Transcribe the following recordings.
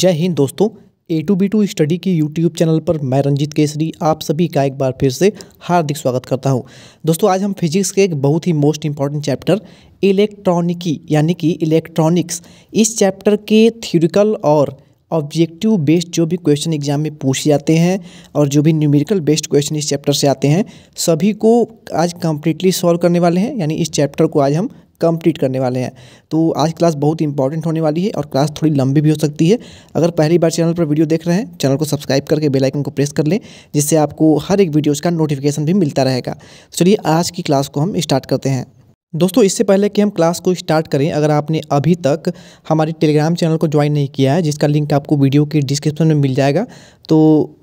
जय हिंद दोस्तों A to B to study की यूट्यूब चैनल पर मैं रंजीत केसरी आप सभी का एक बार फिर से हार्दिक स्वागत करता हूं दोस्तों आज हम फिजिक्स के एक बहुत ही मोस्ट इंपॉर्टेंट चैप्टर इलेक्ट्रॉनिकी यानी कि इलेक्ट्रॉनिक्स इस चैप्टर के थ्योरिकल और ऑब्जेक्टिव बेस्ड जो भी क्वेश्चन एग्जाम में पूछे जाते हैं और जो भी न्यूमेरिकल बेस्ड क्वेश्चन इस चैप्टर से आते हैं सभी को आज कंप्लीटली सॉल्व करने वाले हैं यानी इस चैप्टर को आज हम कंप्लीट करने वाले हैं तो आज क्लास बहुत इंपॉर्टेंट होने वाली है और क्लास थोड़ी लंबी भी हो सकती है अगर पहली बार चैनल पर वीडियो देख रहे हैं चैनल को सब्सक्राइब करके बेलाइकन को प्रेस कर लें जिससे आपको हर एक वीडियोज़ का नोटिफिकेशन भी मिलता रहेगा तो चलिए आज की क्लास को हम स्टार्ट करते हैं दोस्तों इससे पहले कि हम क्लास को स्टार्ट करें अगर आपने अभी तक हमारे टेलीग्राम चैनल को ज्वाइन नहीं किया है जिसका लिंक आपको वीडियो के डिस्क्रिप्शन में मिल जाएगा तो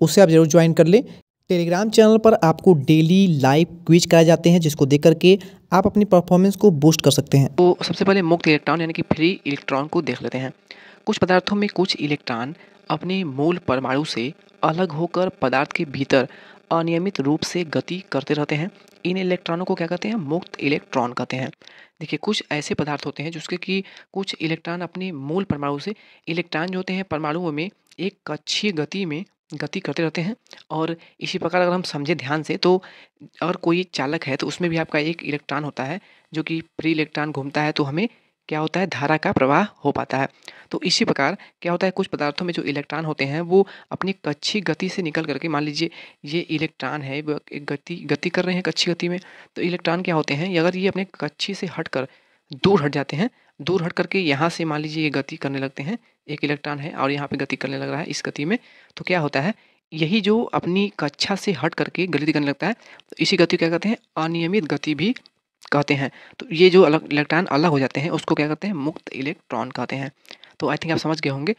उससे आप ज़रूर ज्वाइन कर लें टेलीग्राम चैनल पर आपको डेली लाइव क्विज कराए जाते हैं जिसको देख करके आप अपनी परफॉर्मेंस को बूस्ट कर सकते हैं तो सबसे पहले मुक्त इलेक्ट्रॉन यानी कि फ्री इलेक्ट्रॉन को देख लेते हैं कुछ पदार्थों में कुछ इलेक्ट्रॉन अपने मूल परमाणु से अलग होकर पदार्थ के भीतर अनियमित रूप से गति करते रहते हैं इन इलेक्ट्रॉनों को क्या कहते हैं मुक्त इलेक्ट्रॉन कहते हैं देखिए कुछ ऐसे पदार्थ होते हैं जिसके कि कुछ इलेक्ट्रॉन अपने मूल परमाणु से इलेक्ट्रॉन जो होते हैं परमाणुओं में एक अच्छी गति में गति करते रहते हैं और इसी प्रकार अगर हम समझे ध्यान से तो अगर कोई चालक है तो उसमें भी आपका एक इलेक्ट्रॉन होता है जो कि फ्री इलेक्ट्रॉन घूमता है तो हमें क्या होता है धारा का प्रवाह हो पाता है तो इसी प्रकार क्या होता है कुछ पदार्थों में जो इलेक्ट्रॉन होते हैं वो अपनी कच्छी गति से निकल करके मान लीजिए ये इलेक्ट्रॉन है गति गति कर रहे हैं कच्छी गति में तो इलेक्ट्रॉन क्या होते हैं अगर ये अपने कच्छी से हट कर दूर हट जाते हैं दूर हट करके यहाँ से मान लीजिए ये गति करने लगते हैं एक इलेक्ट्रॉन है और यहाँ पे गति करने लग रहा है इस गति में तो क्या होता है यही जो अपनी कक्षा से हट करके गति करने लगता है तो इसी गति क्या कहते हैं अनियमित गति भी कहते हैं तो ये जो अलग इलेक्ट्रॉन अलग हो जाते हैं उसको क्या कहते हैं मुक्त इलेक्ट्रॉन कहते हैं तो आई थिंक आप समझ गए होंगे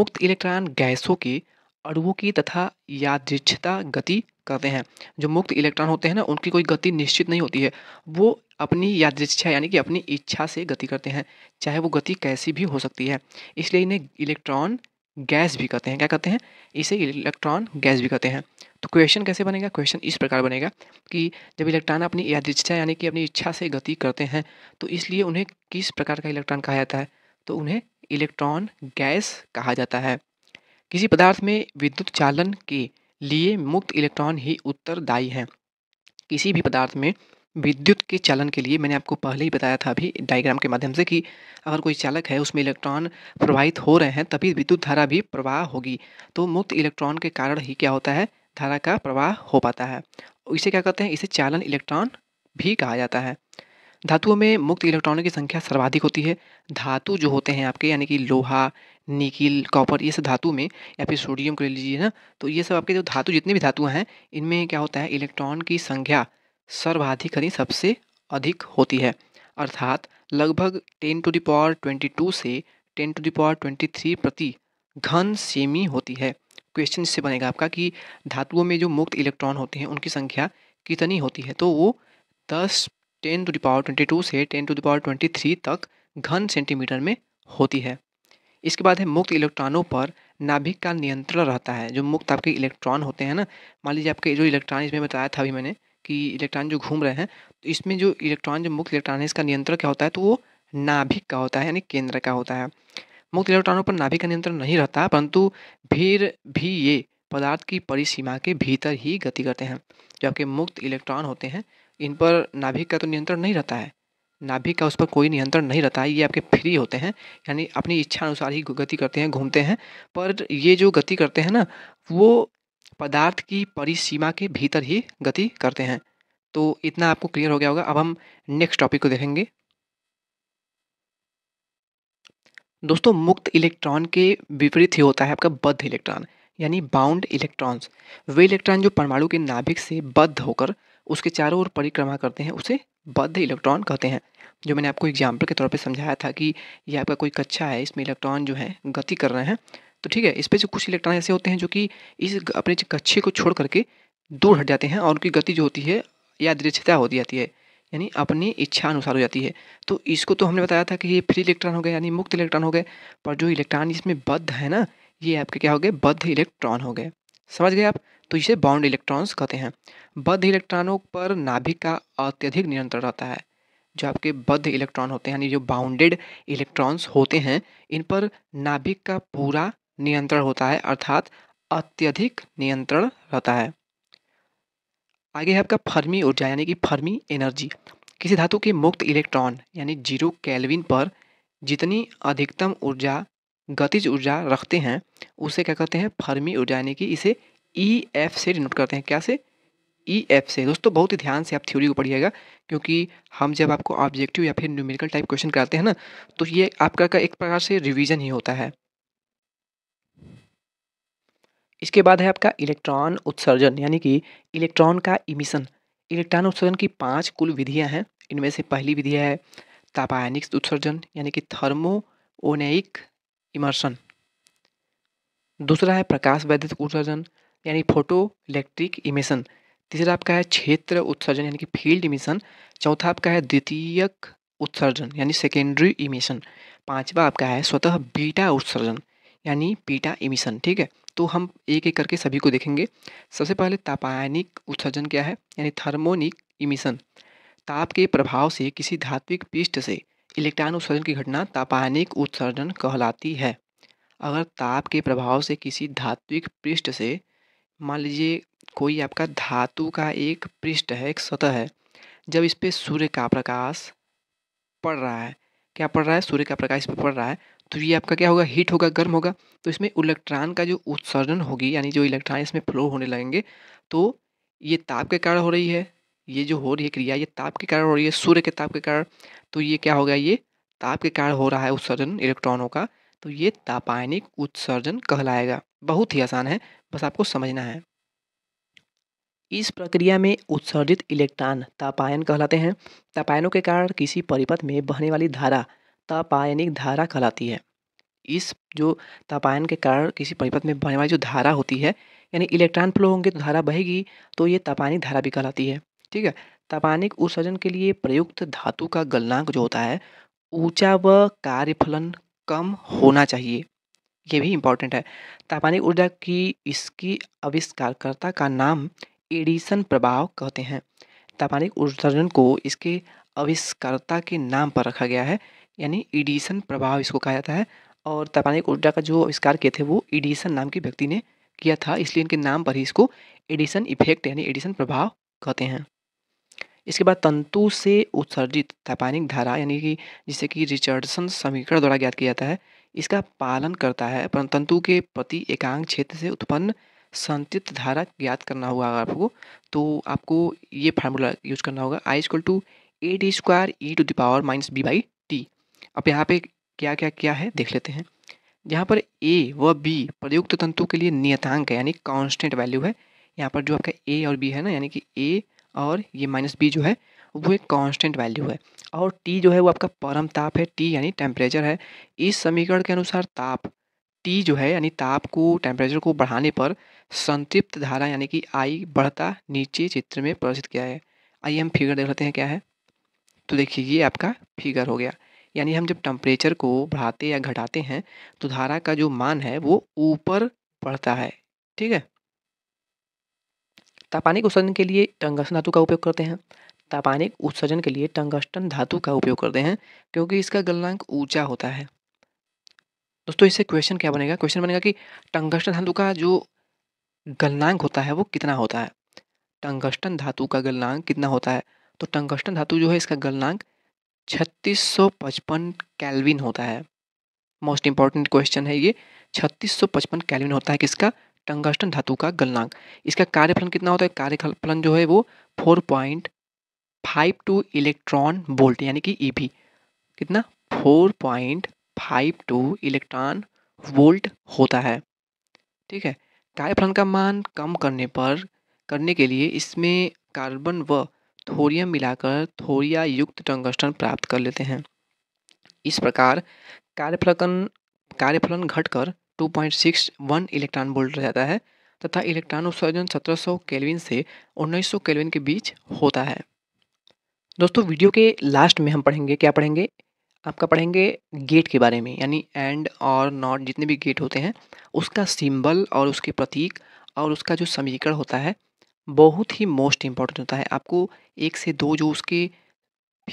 मुक्त इलेक्ट्रॉन गैसों की अड़ुओं की तथा यादृच्छता गति कहते हैं जो मुक्त इलेक्ट्रॉन होते हैं ना उनकी कोई गति निश्चित नहीं होती है वो अपनी यादृच्छा यानी कि अपनी इच्छा से गति करते हैं चाहे वो गति कैसी भी हो सकती है इसलिए इन्हें इलेक्ट्रॉन गैस भी कहते हैं क्या कहते हैं इसे इलेक्ट्रॉन गैस भी कहते हैं तो क्वेश्चन कैसे बनेगा क्वेश्चन इस प्रकार बनेगा कि जब इलेक्ट्रॉन अपनी यादृच्छा यानी कि अपनी इच्छा से गति करते हैं तो इसलिए उन्हें किस प्रकार का इलेक्ट्रॉन कहा जाता है तो उन्हें इलेक्ट्रॉन गैस कहा जाता है किसी पदार्थ में विद्युत चालन के लिए मुक्त इलेक्ट्रॉन ही उत्तरदायी हैं किसी भी पदार्थ में विद्युत के चालन के लिए मैंने आपको पहले ही बताया था अभी डायग्राम के माध्यम से कि अगर कोई चालक है उसमें इलेक्ट्रॉन प्रवाहित हो रहे हैं तभी विद्युत धारा भी प्रवाह होगी तो मुक्त इलेक्ट्रॉन के कारण ही क्या होता है धारा का प्रवाह हो पाता है इसे क्या कहते हैं इसे चालन इलेक्ट्रॉन भी कहा जाता है धातुओं में मुक्त इलेक्ट्रॉनों की संख्या सर्वाधिक होती है धातु जो होते हैं आपके यानी कि लोहा निकिल कॉपर ये सब धातु में या फिर सोडियम को ले लीजिए ना तो ये सब आपके जो धातु जितने भी धातु हैं इनमें क्या होता है इलेक्ट्रॉन की संख्या सर्वाधिक सबसे अधिक होती है अर्थात लगभग ten to the power twenty two से ten to the power twenty three प्रति घन सेमी होती है क्वेश्चन इससे बनेगा आपका कि धातुओं में जो मुक्त इलेक्ट्रॉन होते हैं उनकी संख्या कितनी होती है तो वो दस ten to the power twenty two से ten to the power twenty three तक घन सेंटीमीटर में होती है इसके बाद है मुक्त इलेक्ट्रॉनों पर नाभिक का नियंत्रण रहता है जो मुक्त आपके इलेक्ट्रॉन होते हैं ना मान लीजिए आपके जो इलेक्ट्रॉन इसमें बताया था अभी मैंने कि इलेक्ट्रॉन जो घूम रहे हैं तो इसमें जो इलेक्ट्रॉन जो मुक्त इलेक्ट्रॉन है इसका नियंत्रण क्या होता है तो वो नाभिक का होता है यानी केंद्र का होता है मुक्त इलेक्ट्रॉनों पर नाभिक का नियंत्रण नहीं रहता परंतु फिर भी ये पदार्थ की परिसीमा के भीतर ही गति करते हैं जो आपके मुक्त इलेक्ट्रॉन होते हैं इन पर नाभिक का तो नियंत्रण नहीं रहता है नाभिक का उस पर कोई नियंत्रण नहीं रहता है ये आपके फ्री होते हैं यानी अपनी इच्छा अनुसार ही गति करते हैं घूमते हैं पर ये जो गति करते हैं ना वो पदार्थ की परिसीमा के भीतर ही गति करते हैं तो इतना आपको क्लियर हो गया होगा अब हम नेक्स्ट टॉपिक को देखेंगे दोस्तों मुक्त इलेक्ट्रॉन के विपरीत ही होता है आपका बद्ध इलेक्ट्रॉन यानी बाउंड इलेक्ट्रॉन्स वे इलेक्ट्रॉन जो परमाणु के नाभिक से बद्ध होकर उसके चारों ओर परिक्रमा करते हैं उसे बद्ध इलेक्ट्रॉन कहते हैं जो मैंने आपको एग्जाम्पल के तौर पे समझाया था कि यह आपका कोई कक्षा है इसमें इलेक्ट्रॉन जो है गति कर रहे हैं तो ठीक है इस पर से कुछ इलेक्ट्रॉन ऐसे होते हैं जो कि इस अपने कक्षे को छोड़ करके दूर हट जाते हैं और उनकी गति जो होती है या दृक्षता होती जाती है यानी अपनी इच्छा अनुसार हो जाती है तो इसको तो हमने बताया था कि ये फ्री इलेक्ट्रॉन हो गए यानी मुक्त इलेक्ट्रॉन हो गए पर जो इलेक्ट्रॉन इसमें बद्ध है ना ये आपके क्या हो गए बद्ध इलेक्ट्रॉन हो गए समझ गए आप तो इसे बाउंड इलेक्ट्रॉन्स कहते हैं बद्ध इलेक्ट्रॉनों पर नाभिक का अत्यधिक नियंत्रण रहता है जो आपके बद्ध इलेक्ट्रॉन होते हैं यानी जो बाउंडेड इलेक्ट्रॉन्स होते हैं इन पर नाभिक का पूरा नियंत्रण होता है अर्थात अत्यधिक नियंत्रण रहता है आगे है आपका फर्मी ऊर्जा यानी कि फर्मी एनर्जी किसी धातु के मुक्त इलेक्ट्रॉन यानी जीरो कैलविन पर जितनी अधिकतम ऊर्जा गतिज ऊर्जा रखते हैं उसे क्या कहते हैं फर्मी ऊर्जा यानी कि इसे ई e एफ से डिनोट करते हैं क्या से ई e एफ से दोस्तों बहुत ही ध्यान से आप थ्योरी को पढ़िएगा क्योंकि हम जब आपको ऑब्जेक्टिव या फिर न्यूमेरिकल टाइप क्वेश्चन कराते हैं ना तो ये आपका का एक प्रकार से रिवीजन ही होता है इसके बाद है आपका इलेक्ट्रॉन उत्सर्जन यानी कि इलेक्ट्रॉन का इमिशन इलेक्ट्रॉन उत्सर्जन की पांच कुल विधियां हैं इनमें से पहली विधि है तापायनिक उत्सर्जन यानी कि थर्मोओनेइक इमर्सन दूसरा है प्रकाश वैद्युत उत्सर्जन यानी फोटो इलेक्ट्रिक इमिशन तीसरा आपका है क्षेत्र उत्सर्जन यानी कि फील्ड इमिशन चौथा आपका है द्वितीयक उत्सर्जन यानी सेकेंडरी इमिशन पांचवा आपका है स्वतः बीटा उत्सर्जन यानी बीटा इमिशन ठीक है तो हम एक एक करके सभी को देखेंगे सबसे पहले तापायनिक उत्सर्जन क्या है यानी थर्मोनिक इमिशन ताप के प्रभाव से किसी धात्विक पृष्ठ से इलेक्ट्रॉन उत्सर्जन की घटना तापायनिक उत्सर्जन कहलाती है अगर ताप के प्रभाव से किसी धात्विक पृष्ठ से मान लीजिए कोई आपका धातु का एक पृष्ठ है एक सतह है जब इस पर सूर्य का प्रकाश पड़ रहा है क्या पड़ रहा है सूर्य का प्रकाश इस पर पड़ रहा है तो ये आपका क्या होगा हीट होगा गर्म होगा तो इसमें इलेक्ट्रॉन का जो उत्सर्जन होगी यानी जो इलेक्ट्रॉन इसमें फ्लो होने लगेंगे तो ये ताप के कारण हो रही है ये जो हो रही है क्रिया ये ताप के कारण हो रही है सूर्य के ताप के कारण तो ये क्या होगा ये ताप के कारण हो रहा है उत्सर्जन इलेक्ट्रॉनों का तो ये तापायनिक उत्सर्जन कहलाएगा बहुत ही आसान है बस आपको समझना है इस प्रक्रिया में उत्सर्जित इलेक्ट्रॉन तापायन कहलाते हैं तापायनों के कारण किसी परिपथ में बहने वाली धारा तापायनिक धारा कहलाती है इस जो तापायन के कारण किसी परिपथ में बने वाली जो धारा होती है यानी इलेक्ट्रॉन फ्लो होंगे तो धारा बहेगी तो ये तापायनिक धारा भी कहलाती है ठीक है तापायनिक उत्सर्जन के लिए प्रयुक्त धातु का गलनांक जो होता है ऊंचा व कार्यफलन कम होना चाहिए ये भी इम्पॉर्टेंट है तापानिक ऊर्जा की इसकी आविष्कारकर्ता का नाम एडिसन प्रभाव कहते हैं तापानिक उत्सर्जन को इसके आविष्कारता के नाम पर रखा गया है यानी इडिसन प्रभाव इसको कहा जाता है और तापानिक ऊर्जा का जो आविष्कार किए थे वो एडिसन नाम के व्यक्ति ने किया था इसलिए इनके नाम पर ही इसको एडिसन इफेक्ट यानी एडिसन प्रभाव कहते हैं इसके बाद तंतु से उत्सर्जित तापानिक धारा यानी कि जिसे कि रिचर्डसन समीकरण द्वारा ज्ञात किया जाता है इसका पालन करता है पर तंतु के प्रति एकांक क्षेत्र से उत्पन्न संतित धारा ज्ञात करना होगा अगर आपको तो आपको ये फार्मूला यूज करना होगा I equal to A D square E to the power minus B by T अब यहाँ पे क्या क्या क्या है देख लेते हैं यहाँ पर ए व बी प्रयुक्त तंतु के लिए नियतांक है यानी कांस्टेंट वैल्यू है यहाँ पर जो आपका ए और बी है ना यानी कि ए और ये माइनस बी जो है वो एक कांस्टेंट वैल्यू है और टी जो है वो आपका परम ताप है टी यानी टेम्परेचर है इस समीकरण के अनुसार ताप टी जो है यानी ताप को टेम्परेचर को बढ़ाने पर संतृप्त धारा यानी कि आई बढ़ता नीचे चित्र में प्रदर्शित किया है आइए हम फिगर देख लेते हैं क्या है तो देखिए ये आपका फिगर हो गया यानी हम जब टम्परेचर को बढ़ाते या घटाते हैं तो धारा का जो मान है वो ऊपर बढ़ता है ठीक है तापानिक उत्सर्जन के लिए टंगस्टन धातु का उपयोग करते हैं तापानिक उत्सर्जन के लिए टंगस्टन धातु का उपयोग करते हैं क्योंकि इसका गलनांक ऊंचा होता है दोस्तों इससे क्वेश्चन क्या बनेगा क्वेश्चन बनेगा कि टंगस्टन धातु का जो गलनांक होता है वो कितना होता है टंगस्टन धातु का गलनांक कितना होता है तो टंगस्टन धातु जो है इसका गलनांक 3655 कैलविन होता है मोस्ट इंपॉर्टेंट क्वेश्चन है ये 3655 कैलविन होता है किसका टंगस्टन धातु का गलनांक इसका कार्यफलन कितना होता है कार्यफलन जो है वो 4.52 इलेक्ट्रॉन वोल्ट यानी कि ईवी e कितना 4.52 इलेक्ट्रॉन वोल्ट होता है ठीक है कार्यफलन का मान कम करने पर करने के लिए इसमें कार्बन व थोरियम मिलाकर थोरिया युक्त टंगस्टन प्राप्त कर लेते हैं इस प्रकार कार्यफलकन कार्यफलन घटकर 2.61 इलेक्ट्रॉन वोल्ट रह जाता है तथा इलेक्ट्रॉन उत्सर्जन 1700 केल्विन से 1900 केल्विन के बीच होता है दोस्तों वीडियो के लास्ट में हम पढ़ेंगे क्या पढ़ेंगे आपका पढ़ेंगे गेट के बारे में यानी एंड और नॉट जितने भी गेट होते हैं उसका सिंबल और उसके प्रतीक और उसका जो समीकरण होता है बहुत ही मोस्ट इम्पॉर्टेंट होता है आपको एक से दो जो उसके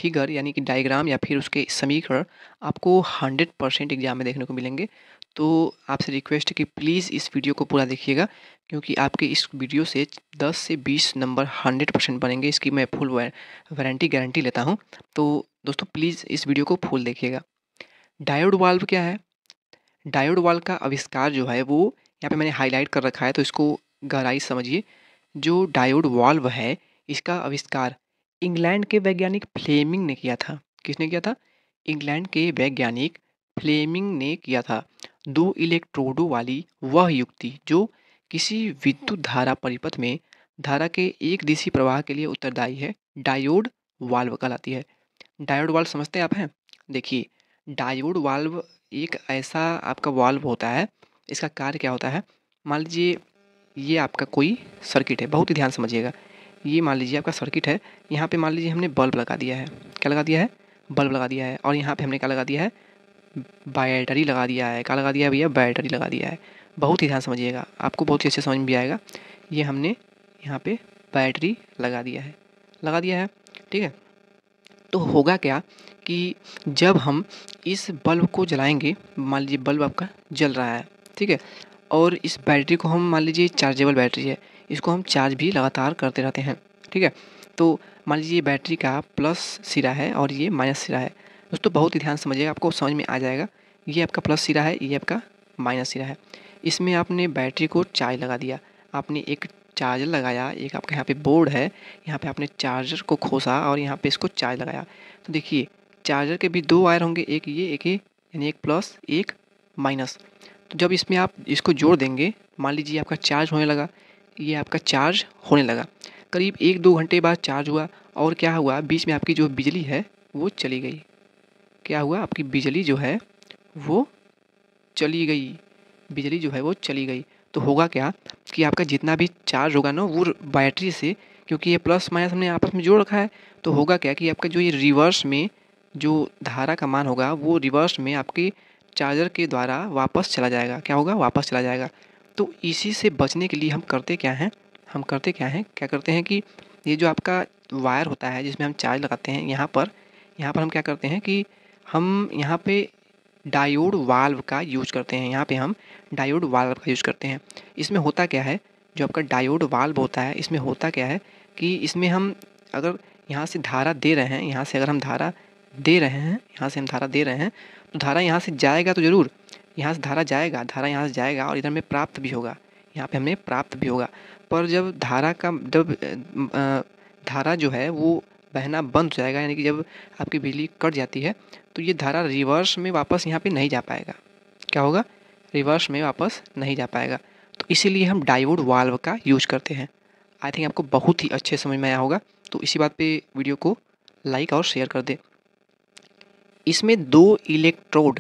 फिगर यानी कि डायग्राम या फिर उसके समीकरण आपको हंड्रेड परसेंट एग्जाम में देखने को मिलेंगे तो आपसे रिक्वेस्ट है कि प्लीज़ इस वीडियो को पूरा देखिएगा क्योंकि आपके इस वीडियो से 10 से 20 नंबर 100 परसेंट बनेंगे इसकी मैं फुल वारंटी गारंटी लेता हूं तो दोस्तों प्लीज़ इस वीडियो को फुल देखिएगा डायोड वाल्व क्या है डायोड वाल्व का आविष्कार जो है वो यहाँ पर मैंने हाईलाइट कर रखा है तो इसको गहराई समझिए जो डायोड वाल्व है इसका आविष्कार इंग्लैंड के वैज्ञानिक फ्लेमिंग ने किया था किसने किया था इंग्लैंड के वैज्ञानिक फ्लेमिंग ने किया था दो इलेक्ट्रोडों वाली वह युक्ति जो किसी विद्युत धारा परिपथ में धारा के एक दिशी प्रवाह के लिए उत्तरदायी है डायोड वाल्व कहलाती है डायोड वाल्व समझते हैं आप हैं देखिए डायोड वाल्व एक ऐसा आपका वाल्व होता है इसका कार्य क्या होता है मान लीजिए ये आपका कोई सर्किट है बहुत ही ध्यान समझिएगा ये मान लीजिए आपका सर्किट है यहाँ पे मान लीजिए हमने बल्ब लगा दिया है क्या लगा दिया है बल्ब लगा दिया है और यहाँ पे हमने क्या लगा दिया है बैटरी लगा दिया है क्या लगा दिया है भैया बैटरी लगा दिया है बहुत ही ध्यान समझिएगा आपको बहुत ही अच्छे समझ में भी आएगा ये हमने यहाँ पे बैटरी लगा दिया है लगा दिया है ठीक है तो होगा क्या कि जब हम इस बल्ब को जलाएंगे मान लीजिए बल्ब आपका जल रहा है ठीक है और इस बैटरी को हम मान लीजिए चार्जेबल बैटरी है इसको हम चार्ज भी लगातार करते रहते हैं ठीक है तो मान लीजिए बैटरी का प्लस सिरा है और ये माइनस सिरा है दोस्तों बहुत ही ध्यान समझिएगा आपको समझ में आ जाएगा ये आपका प्लस सिरा है ये आपका माइनस सिरा है इसमें आपने बैटरी को चार्ज लगा दिया आपने एक चार्जर लगाया एक आपका यहाँ पे बोर्ड है यहाँ पे आपने चार्जर को खोसा और यहाँ पे इसको चार्ज लगाया तो देखिए चार्जर के भी दो वायर होंगे एक ये एक ये यानी एक प्लस एक माइनस तो जब इसमें आप इसको जोड़ देंगे मान लीजिए आपका चार्ज होने लगा ये आपका चार्ज होने लगा करीब एक दो घंटे बाद चार्ज हुआ और क्या हुआ बीच में आपकी जो बिजली है वो चली गई क्या हुआ आपकी बिजली जो है वो चली गई बिजली जो है वो चली गई तो होगा क्या कि आपका जितना भी चार्ज होगा ना वो बैटरी से क्योंकि ये प्लस माइनस हमने आपस में जोड़ रखा है तो होगा क्या कि आपका जो ये रिवर्स में जो धारा का मान होगा वो रिवर्स में आपकी चार्जर के द्वारा वापस चला जाएगा क्या होगा वापस चला जाएगा तो इसी से बचने के लिए हम करते क्या हैं हम करते क्या हैं क्या करते हैं कि ये जो आपका वायर होता है जिसमें हम चार्ज लगाते हैं यहाँ पर यहाँ पर हम क्या करते हैं कि हम यहाँ पे डायोड वाल्व का यूज करते हैं यहाँ पे हम डायोड वाल्व का यूज करते हैं इसमें होता क्या है जो आपका डायोड वाल्व होता है इसमें होता क्या है कि इसमें हम अगर यहाँ से धारा दे रहे हैं यहाँ से अगर हम धारा दे रहे हैं यहाँ से हम धारा दे रहे हैं तो धारा यहाँ से जाएगा तो ज़रूर यहाँ से धारा जाएगा धारा यहाँ से जाएगा और इधर में प्राप्त भी होगा यहाँ पे हमें प्राप्त भी होगा पर जब धारा का जब धारा जो है वो बहना बंद हो जाएगा यानी कि जब आपकी बिजली कट जाती है तो ये धारा रिवर्स में वापस यहाँ पे नहीं जा पाएगा क्या होगा रिवर्स में वापस नहीं जा पाएगा तो इसीलिए हम डायोड वाल्व का यूज करते हैं आई थिंक आपको बहुत ही अच्छे समझ में आया होगा तो इसी बात पे वीडियो को लाइक और शेयर कर दें इसमें दो इलेक्ट्रोड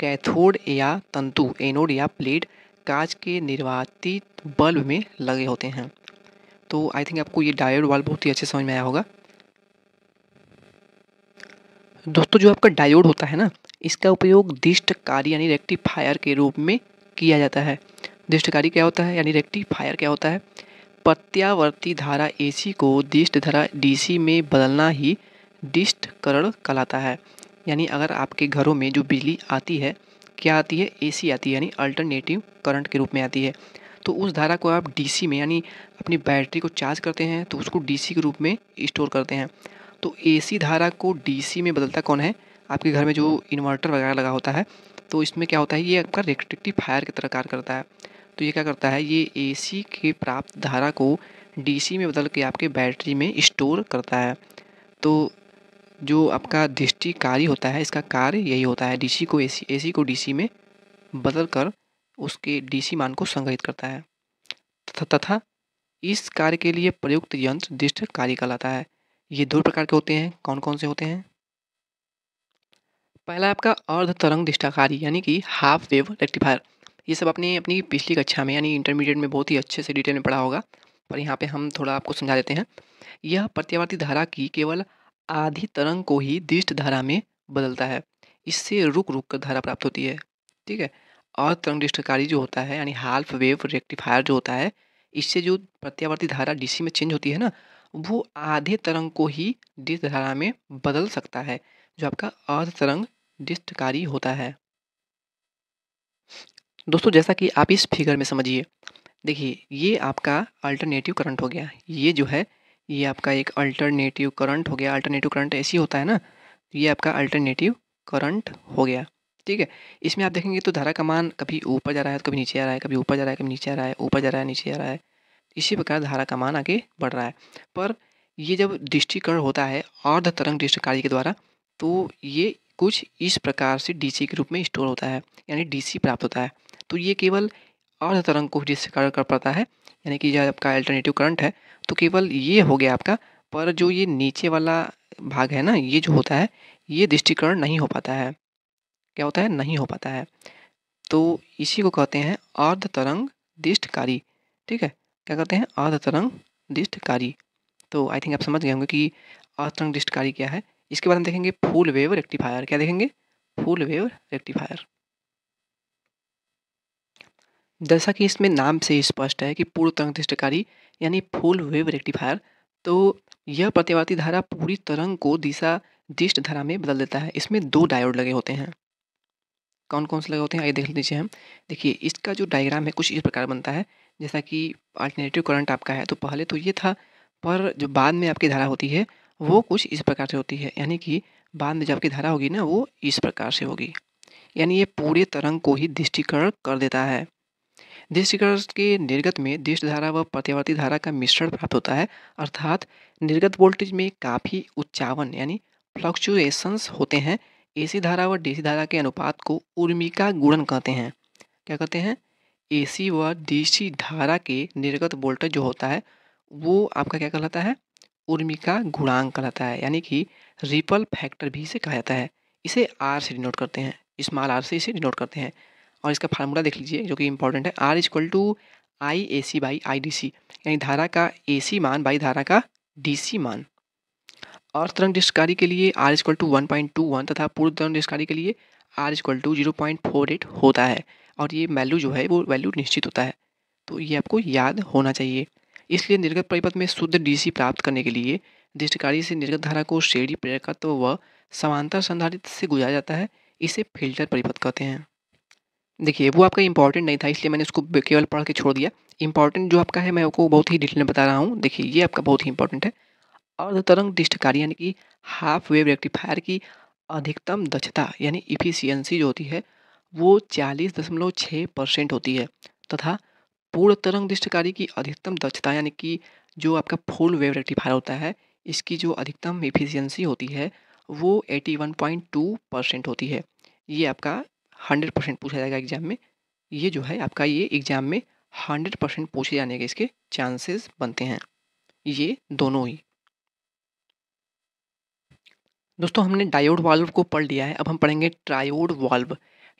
कैथोड या तंतु एनोड या प्लेट कांच के निर्वातित बल्ब में लगे होते हैं तो आई थिंक आपको ये डायोड वाल्व बहुत ही अच्छे समझ में आया होगा दोस्तों जो आपका डायोड होता है ना इसका उपयोग दिष्टकारी यानी रेक्टिफायर के रूप में किया जाता है दिष्टकारी क्या होता है यानी रेक्टिफायर क्या होता है प्रत्यावर्ती धारा एसी को दिष्ट धारा डीसी में बदलना ही दिष्टकरण कहलाता है यानी अगर आपके घरों में जो बिजली आती है क्या आती है एसी आती है यानी अल्टरनेटिव करंट के रूप में आती है तो उस धारा को आप डीसी में यानी अपनी बैटरी को चार्ज करते हैं तो उसको डीसी के रूप में स्टोर करते हैं तो एसी धारा को डीसी में बदलता कौन है आपके घर में जो इन्वर्टर वगैरह लगा होता है तो इसमें क्या होता है ये आपका रेस्ट्रिक्टिव फायर की तरह कार्य करता है तो ये क्या करता है ये ए के प्राप्त धारा को डी में बदल के आपके बैटरी में स्टोर करता है तो जो आपका दृष्टि कार्य होता है इसका कार्य यही होता है डीसी को एसी एसी को डीसी में बदल कर उसके डीसी मान को संग्रहित करता है तथा इस कार्य के लिए प्रयुक्त यंत्र दृष्ट कार्य कहलाता है ये दो प्रकार के होते हैं कौन कौन से होते हैं पहला आपका अर्ध तरंग दृष्टाकारी यानी कि हाफ वेव रेक्टिफायर ये सब आपने अपनी पिछली कक्षा में यानी इंटरमीडिएट में बहुत ही अच्छे से डिटेल में पढ़ा होगा पर यहाँ पे हम थोड़ा आपको समझा देते हैं यह प्रत्यावर्ती धारा की केवल आधी तरंग को ही दिष्ट धारा में बदलता है इससे रुक रुक कर धारा प्राप्त होती है ठीक है और तरंग दृष्टकारी जो होता है यानी हाल्फ वेव रेक्टिफायर जो होता है इससे जो प्रत्यावर्ती धारा डीसी में चेंज होती है ना वो आधे तरंग को ही दिष्ट धारा में बदल सकता है जो आपका अर्ध तरंग दृष्टकारी होता है दोस्तों जैसा कि आप इस फिगर में समझिए देखिए ये आपका अल्टरनेटिव करंट हो गया ये जो है ये आपका एक अल्टरनेटिव करंट हो गया अल्टरनेटिव करंट ऐसी होता है ना तो ये आपका अल्टरनेटिव करंट हो गया ठीक है इसमें आप देखेंगे तो धारा का मान कभी ऊपर जा रहा है तो कभी नीचे आ रहा है कभी ऊपर जा रहा है कभी नीचे आ रहा है ऊपर जा रहा है नीचे आ रहा है इसी प्रकार धारा का मान आगे बढ़ रहा है पर ये जब दृष्टिकरण होता है अर्ध तरंग दृष्टिकारी के द्वारा तो ये कुछ इस प्रकार से डीसी के रूप में स्टोर होता है यानी डीसी प्राप्त होता है तो ये केवल अर्ध तरंग को कार्य कर पाता है यानी कि यह आपका अल्टरनेटिव करंट है तो केवल ये हो गया आपका पर जो ये नीचे वाला भाग है ना ये जो होता है ये दृष्टिकरण नहीं हो पाता है क्या होता है नहीं हो पाता है तो इसी को कहते हैं अर्ध तरंग दृष्टकारी ठीक है क्या कहते हैं अर्ध तरंग दृष्टकारी तो आई थिंक आप समझ गए होंगे कि अर्ध तरंग दृष्टकारी क्या है इसके बाद हम देखेंगे फुल वेव रेक्टिफायर क्या देखेंगे फुल वेव रेक्टिफायर जैसा कि इसमें नाम से ही स्पष्ट है कि पूर्व तरंग दृष्टिकारी यानी फुल वेव रेक्टिफायर तो यह प्रतिवर्ती धारा पूरी तरंग को दिशा दिष्ट धारा में बदल देता है इसमें दो डायोड लगे होते हैं कौन कौन से लगे होते हैं आइए देख लीजिए हम देखिए इसका जो डायग्राम है कुछ इस प्रकार बनता है जैसा कि अल्टरनेटिव करंट आपका है तो पहले तो ये था पर जो बाद में आपकी धारा होती है वो कुछ इस प्रकार से होती है यानी कि बाद में जो आपकी धारा होगी ना वो इस प्रकार से होगी यानी ये पूरे तरंग को ही दृष्टिकरण कर देता है देशी के निर्गत में देश धारा व प्रतिवर्ती धारा का मिश्रण प्राप्त होता है अर्थात निर्गत वोल्टेज में काफ़ी उच्चावन यानी फ्लक्चुएशंस होते हैं एसी धारा व डीसी धारा के अनुपात को उर्मिका गुणन कहते हैं क्या कहते हैं एसी व डीसी धारा के निर्गत वोल्टेज जो होता है वो आपका क्या कहलाता है उर्मिका गुणांक कहलाता है यानी कि रिपल फैक्टर भी इसे कहा जाता है इसे आर से डिनोट करते हैं स्मॉल आर से इसे डिनोट करते हैं और इसका फार्मूला देख लीजिए जो कि इंपॉर्टेंट है R is equal to I A C by I D C यानी धारा का ए सी मान बाई धारा का डी सी मान और तरंग डिस्कारी के लिए R is equal to one point two one तथा पूर्व तरंग डिस्कारी के लिए R is equal to zero point four eight होता है और ये वैल्यू जो है वो वैल्यू निश्चित होता है तो ये आपको याद होना चाहिए इसलिए निर्गत परिपथ में शुद्ध डीसी प्राप्त करने के लिए दृष्टिकारी से निर्गत धारा को श्रेणी प्रेरकत्व व समांतर संधारित से गुजारा जाता है इसे फिल्टर परिपथ कहते हैं देखिए वो आपका इंपॉर्टेंट नहीं था इसलिए मैंने इसको केवल पढ़ के छोड़ दिया इंपॉर्टेंट जो आपका है मैं आपको बहुत ही डिटेल में बता रहा हूँ देखिए ये आपका बहुत ही इंपॉर्टेंट है अर्ध तरंग डिस्टकारी यानी कि हाफ वेव रेक्टिफायर की अधिकतम दक्षता यानी इफिशियंसी जो होती है वो चालीस दशमलव छः परसेंट होती है तथा पूर्ण तरंग दृष्टकारी की अधिकतम दक्षता यानी कि जो आपका फुल वेव रेक्टिफायर होता है इसकी जो अधिकतम इफिशियंसी होती है वो 81.2 परसेंट होती है ये आपका हंड्रेड परसेंट पूछा जाएगा एग्जाम में ये जो है आपका ये एग्जाम में हंड्रेड परसेंट पूछे जाने के इसके चांसेस बनते हैं ये दोनों ही दोस्तों हमने डायोड वाल्व को पढ़ लिया है अब हम पढ़ेंगे ट्रायोड वाल्व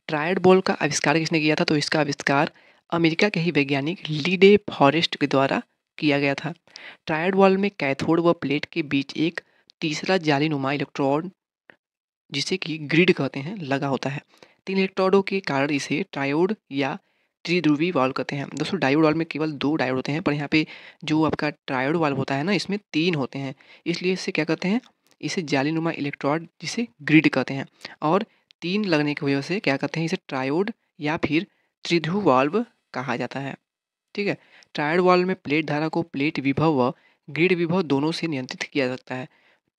ट्रायड बॉल का आविष्कार किसने किया था तो इसका आविष्कार अमेरिका के ही वैज्ञानिक लीडे फॉरेस्ट के द्वारा किया गया था ट्रायड वाल्व में कैथोड व प्लेट के बीच एक तीसरा जाली नुमा इलेक्ट्रॉन जिसे कि ग्रिड कहते हैं लगा होता है तीन इलेक्ट्रोडों के कारण इसे ट्रायोड या त्रिध्रुवी वाल्व कहते हैं दोस्तों डायोड वाल्व में केवल दो डायोड होते हैं पर यहाँ पे जो आपका ट्रायोड वाल्व होता है ना इसमें तीन होते हैं इसलिए इसे क्या कहते हैं इसे जालीनुमा इलेक्ट्रॉड जिसे ग्रिड कहते हैं और तीन लगने की वजह से क्या कहते हैं इसे ट्रायोड या फिर त्रिध्रुव वाल्व कहा जाता है ठीक है ट्रायोड वाल्व में प्लेट धारा को प्लेट विभव व ग्रिड विभव दोनों से नियंत्रित किया जाता है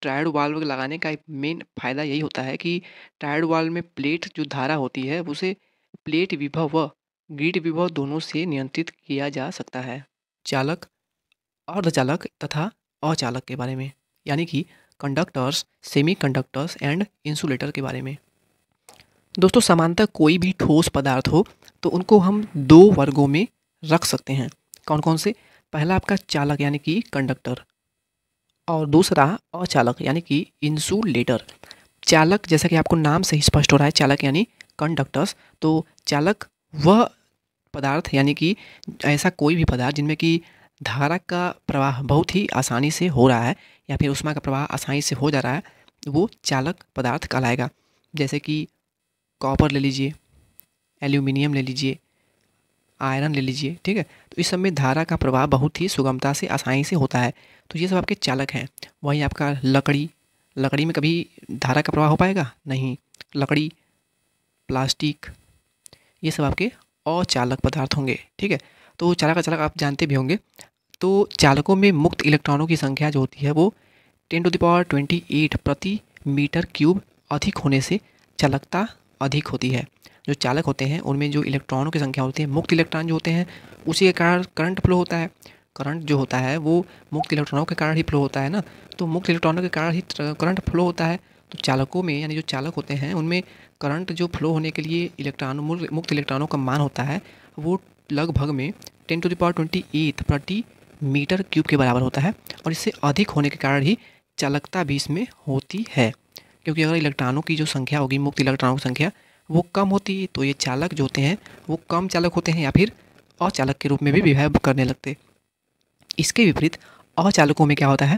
ट्रायड वाल्व लगाने का एक मेन फ़ायदा यही होता है कि ट्रायड वाल्व में प्लेट जो धारा होती है उसे प्लेट विभव व ग्रिड विभव दोनों से नियंत्रित किया जा सकता है चालक अर्धचालक तथा अचालक के बारे में यानी कि conductors semi conductors and insulator के बारे में दोस्तों समानता कोई भी ठोस पदार्थ हो तो उनको हम दो वर्गों में रख सकते हैं कौन कौन से पहला आपका चालक यानी कि कंडक्टर और दूसरा अचालक यानी कि इंसुलेटर चालक जैसा कि आपको नाम से ही स्पष्ट हो रहा है चालक यानी कंडक्टर्स तो चालक वह पदार्थ यानी कि ऐसा कोई भी पदार्थ जिनमें कि धारा का प्रवाह बहुत ही आसानी से हो रहा है या फिर उष्मा का प्रवाह आसानी से हो जा रहा है वो चालक पदार्थ कहलाएगा जैसे कि कॉपर ले लीजिए एल्यूमिनियम ले लीजिए आयरन ले लीजिए ठीक है तो इस सब में धारा का प्रवाह बहुत ही सुगमता से आसानी से होता है तो ये सब आपके चालक हैं वहीं आपका लकड़ी लकड़ी में कभी धारा का प्रवाह हो पाएगा नहीं लकड़ी प्लास्टिक ये सब आपके अचालक पदार्थ होंगे ठीक है तो चालक अचालक आप जानते भी होंगे तो चालकों में मुक्त इलेक्ट्रॉनों की संख्या जो होती है वो ten to the power twenty eight प्रति मीटर क्यूब अधिक होने से चालकता अधिक होती है जो चालक होते हैं उनमें जो इलेक्ट्रॉनों की संख्या होती है मुक्त इलेक्ट्रॉन जो होते हैं उसी के कारण करंट फ्लो होता है करंट जो होता है वो मुक्त इलेक्ट्रॉनों के कारण ही फ्लो होता है ना तो मुक्त इलेक्ट्रॉनों के कारण ही करंट फ्लो होता है तो चालकों में यानी जो चालक होते हैं उनमें करंट जो फ्लो होने के लिए इलेक्ट्रॉन मुक्त इलेक्ट्रॉनों का मान होता है वो लगभग में ten to the power twenty eight प्रति मीटर क्यूब के बराबर होता है और इससे अधिक होने के कारण ही चालकता भी इसमें होती है क्योंकि अगर इलेक्ट्रॉनों की जो संख्या होगी मुक्त इलेक्ट्रॉनों की संख्या वो कम होती है तो ये चालक जो होते हैं वो कम चालक होते हैं या फिर अचालक के रूप में भी विभाव करने लगते इसके विपरीत अचालकों में क्या होता है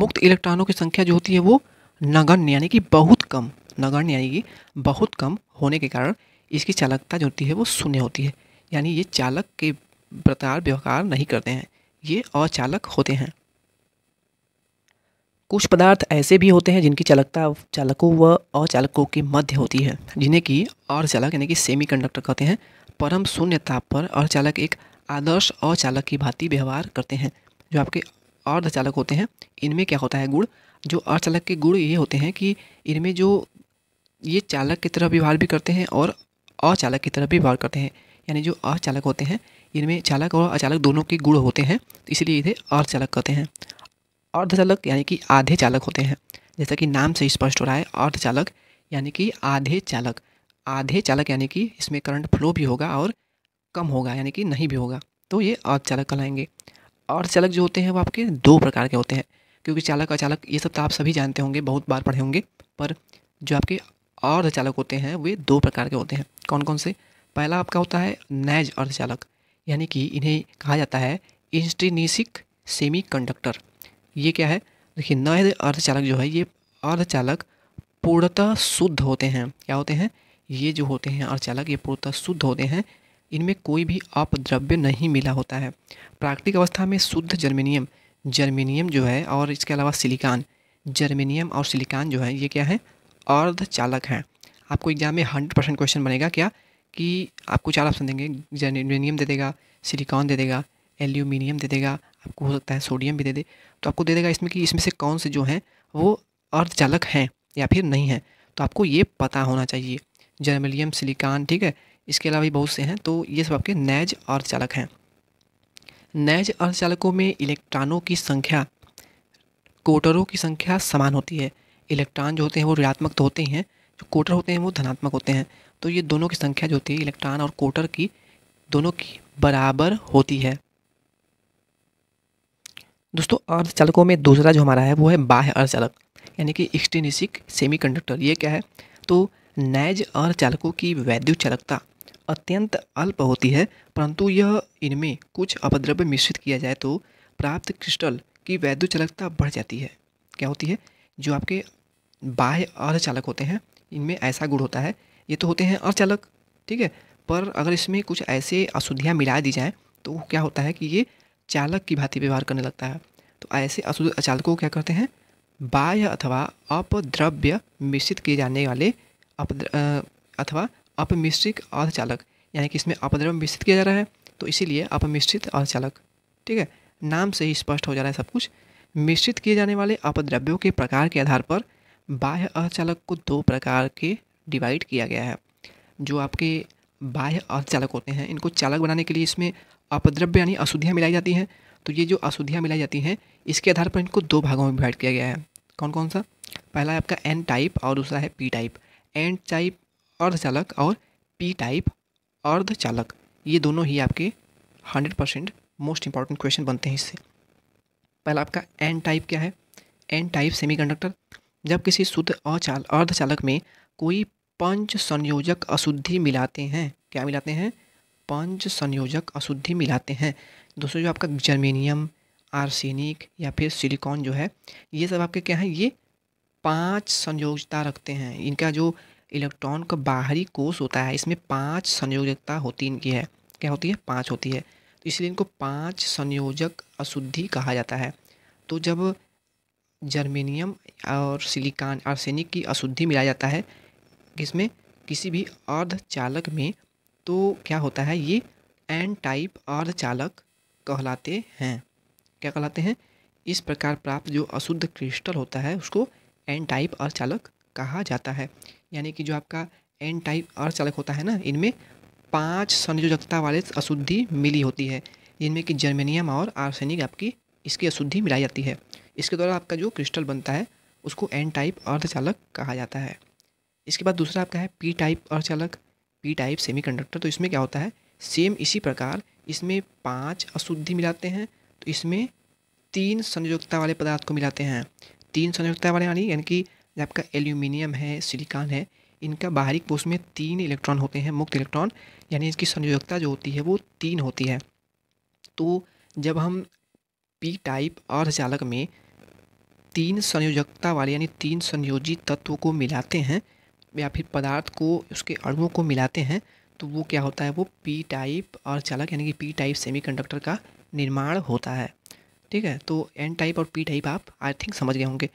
मुक्त इलेक्ट्रॉनों की संख्या जो होती है वो नगण्य यानी कि बहुत कम नगण्य यानी कि बहुत कम होने के कारण इसकी चालकता जो होती है वो शून्य होती है यानी ये चालक के प्रकार व्यवहार नहीं करते हैं ये अचालक होते हैं कुछ पदार्थ ऐसे भी होते हैं जिनकी चालकता चालकों व अचालकों के मध्य होती है जिन्हें कि अर्चालक यानी कि सेमी कंडक्टर कहते हैं परम शून्य ताप पर अर्चालक एक आदर्श अचालक की भांति व्यवहार करते हैं जो आपके अर्धचालक होते हैं इनमें क्या होता है गुण जो अर्चालक के गुण ये होते हैं कि इनमें जो ये चालक की तरह व्यवहार भी करते हैं और अचालक की तरह भी व्यवहार करते हैं यानी जो अचालक होते हैं इनमें चालक और अचालक दोनों के गुण होते हैं इसलिए इन्हें अर्धचालक कहते हैं अर्धचालक यानी कि आधे चालक होते हैं जैसा कि नाम से स्पष्ट हो रहा है अर्धचालक यानी कि आधे चालक आधे चालक यानी कि इसमें करंट फ्लो भी होगा और कम होगा यानी कि नहीं भी होगा तो ये अर्धचालक कहलाएंगे अर्धचालक जो होते हैं वो आपके दो प्रकार के होते हैं क्योंकि चालक अचालक ये सब तो आप सभी जानते होंगे बहुत बार पढ़े होंगे पर जो आपके अर्धचालक होते हैं वे दो प्रकार के होते हैं कौन कौन से पहला आपका होता है नैज अर्धचालक यानी कि इन्हें कहा जाता है इंस्ट्रीनिसिक सेमी कंडक्टर ये क्या है देखिए नए अर्धचालक जो है ये अर्धचालक पूर्णतः शुद्ध होते हैं क्या होते हैं ये जो होते हैं अर्धचालक ये पूर्णतः शुद्ध होते हैं इनमें कोई भी अपद्रव्य नहीं मिला होता है प्राकृतिक अवस्था में शुद्ध जर्मेनियम जर्मेनियम जो है और इसके अलावा सिलिकान जर्मेनियम और सिलिकान जो है ये क्या है अर्धचालक हैं आपको एग्जाम में हंड्रेड परसेंट क्वेश्चन बनेगा क्या कि आपको चार ऑप्शन देंगे जर्मेनियम दे देगा सिलिकॉन दे देगा एल्यूमिनियम दे देगा आपको हो सकता है सोडियम भी दे दे तो आपको दे देगा इसमें कि इसमें से कौन से जो हैं वो अर्धचालक हैं या फिर नहीं हैं तो आपको ये पता होना चाहिए जर्मिलियम सिलिकॉन ठीक है इसके अलावा भी बहुत से हैं तो ये सब आपके नैज अर्धचालक हैं नैज अर्धचालकों में इलेक्ट्रॉनों की संख्या कोटरों की संख्या समान होती है इलेक्ट्रॉन जो होते हैं वो ऋणात्मक तो होते ही हैं जो कोटर होते हैं वो धनात्मक होते हैं तो ये दोनों की संख्या जो होती है इलेक्ट्रॉन और कोटर की दोनों की बराबर होती है दोस्तों अर्धचालकों में दूसरा जो हमारा है वो है बाह्य अर्धचालक यानी कि एक्सटेनिसिक सेमी कंडक्टर ये क्या है तो नैज अर्धचालकों की वैद्युत चालकता अत्यंत अल्प होती है परंतु यह इनमें कुछ अपद्रव्य मिश्रित किया जाए तो प्राप्त क्रिस्टल की वैद्युत चालकता बढ़ जाती है क्या होती है जो आपके बाह्य अर्धचालक होते हैं इनमें ऐसा गुण होता है ये तो होते हैं अर्धचालक ठीक है पर अगर इसमें कुछ ऐसे अशुद्धियाँ मिला दी जाएँ तो क्या होता है कि ये चालक की भांति व्यवहार करने लगता है तो ऐसे अशुद्ध अचालकों को क्या करते हैं बाह्य अथवा अपद्रव्य मिश्रित किए जाने वाले अपद्र अथवा अपमिश्रित अर्धचालक यानी कि इसमें अपद्रव्य मिश्रित किया जा रहा है तो इसीलिए अपमिश्रित अर्धचालक ठीक है नाम से ही स्पष्ट हो जा रहा है सब कुछ मिश्रित किए जाने वाले अपद्रव्यों के प्रकार के आधार पर बाह्य अर्धचालक को दो प्रकार के डिवाइड किया गया है जो आपके बाह्य अर्धचालक होते हैं इनको चालक बनाने के लिए इसमें अपद्रव्य यानी अशुद्धियाँ मिलाई जाती हैं तो ये जो अशुद्धियाँ मिलाई जाती हैं इसके आधार पर इनको दो भागों में डिवाइड किया गया है कौन कौन सा पहला है आपका एन टाइप और दूसरा है पी टाइप एन टाइप अर्धचालक और पी टाइप अर्धचालक ये दोनों ही आपके hundred percent most important question बनते हैं इससे पहला आपका एन टाइप क्या है एन टाइप कंडक्टर जब किसी शुद्ध अचाल अर्धचालक में कोई पंच संयोजक अशुद्धि मिलाते हैं क्या मिलाते हैं पांच संयोजक अशुद्धि मिलाते हैं दोस्तों जो आपका जर्मेनियम आर्सेनिक या फिर सिलिकॉन जो है ये सब आपके क्या है ये पांच संयोजता रखते हैं इनका जो इलेक्ट्रॉन का बाहरी कोष होता है इसमें पांच संयोजकता होती इनकी है क्या होती है पाँच होती है तो इसलिए इनको पाँच संयोजक अशुद्धि कहा जाता है तो जब जर्मेनियम और सिलिकॉन आर्सेनिक की अशुद्धि मिलाया जाता है इसमें किसी भी अर्धचालक में तो क्या होता है ये एन टाइप चालक कहलाते हैं क्या कहलाते हैं इस प्रकार प्राप्त जो अशुद्ध क्रिस्टल होता है उसको एन टाइप चालक कहा जाता है यानी कि जो आपका एन टाइप चालक होता है ना इनमें पाँच संयोजकता वाले अशुद्धि मिली होती है जिनमें कि जर्मेनियम और आर्सेनिक आपकी इसकी अशुद्धि मिलाई जाती है इसके द्वारा आपका जो क्रिस्टल बनता है उसको एन टाइप अर्धचालक कहा जाता है इसके बाद दूसरा आपका है पी टाइप अर्धचालक पी टाइप कंडक्टर तो इसमें क्या होता है सेम इसी प्रकार इसमें पाँच अशुद्धि मिलाते हैं तो इसमें तीन संयोजकता वाले पदार्थ को मिलाते हैं तीन संयोजकता वाले यानी यानी कि आपका एल्यूमिनियम है सिलिकॉन है इनका बाहरी कोष में तीन इलेक्ट्रॉन होते हैं मुक्त इलेक्ट्रॉन यानी इसकी संयोजकता जो होती है वो तीन होती है तो जब हम पी टाइप अर्धचालक में तीन संयोजकता वाले यानी तीन संयोजी तत्व को मिलाते हैं या फिर पदार्थ को उसके अणुओं को मिलाते हैं तो वो क्या होता है वो पी टाइप और चालक यानी कि पी टाइप सेमीकंडक्टर का निर्माण होता है ठीक है तो एन टाइप और पी टाइप आप आई थिंक समझ गए होंगे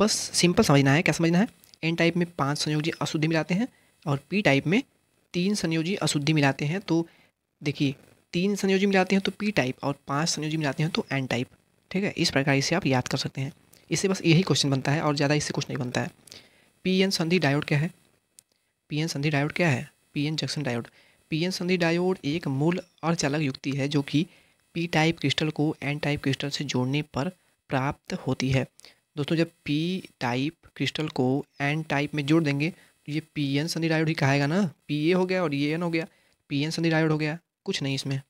बस सिंपल समझना है क्या समझना है एन टाइप में पाँच संयोजी अशुद्धि मिलाते हैं और पी टाइप में तीन संयोजी अशुद्धि मिलाते हैं तो देखिए तीन संयोजी मिलाते हैं तो पी टाइप और पाँच संयोजी मिलाते हैं तो एन टाइप ठीक है इस प्रकार इसे आप याद कर सकते हैं इससे बस यही क्वेश्चन बनता है और ज़्यादा इससे कुछ नहीं बनता है पी एन संधि डायोड क्या है पी एन संधि डायोड क्या है P N junction diode P N संधि डायोड एक मूल और चालक युक्ति है जो कि पी टाइप क्रिस्टल को एन टाइप क्रिस्टल से जोड़ने पर प्राप्त होती है दोस्तों जब पी टाइप क्रिस्टल को एन टाइप में जोड़ देंगे तो ये पी एन संधि डायोड ही कहेगा ना पी ए हो गया और ये एन हो गया पी एन संधि डायोड हो गया कुछ नहीं इसमें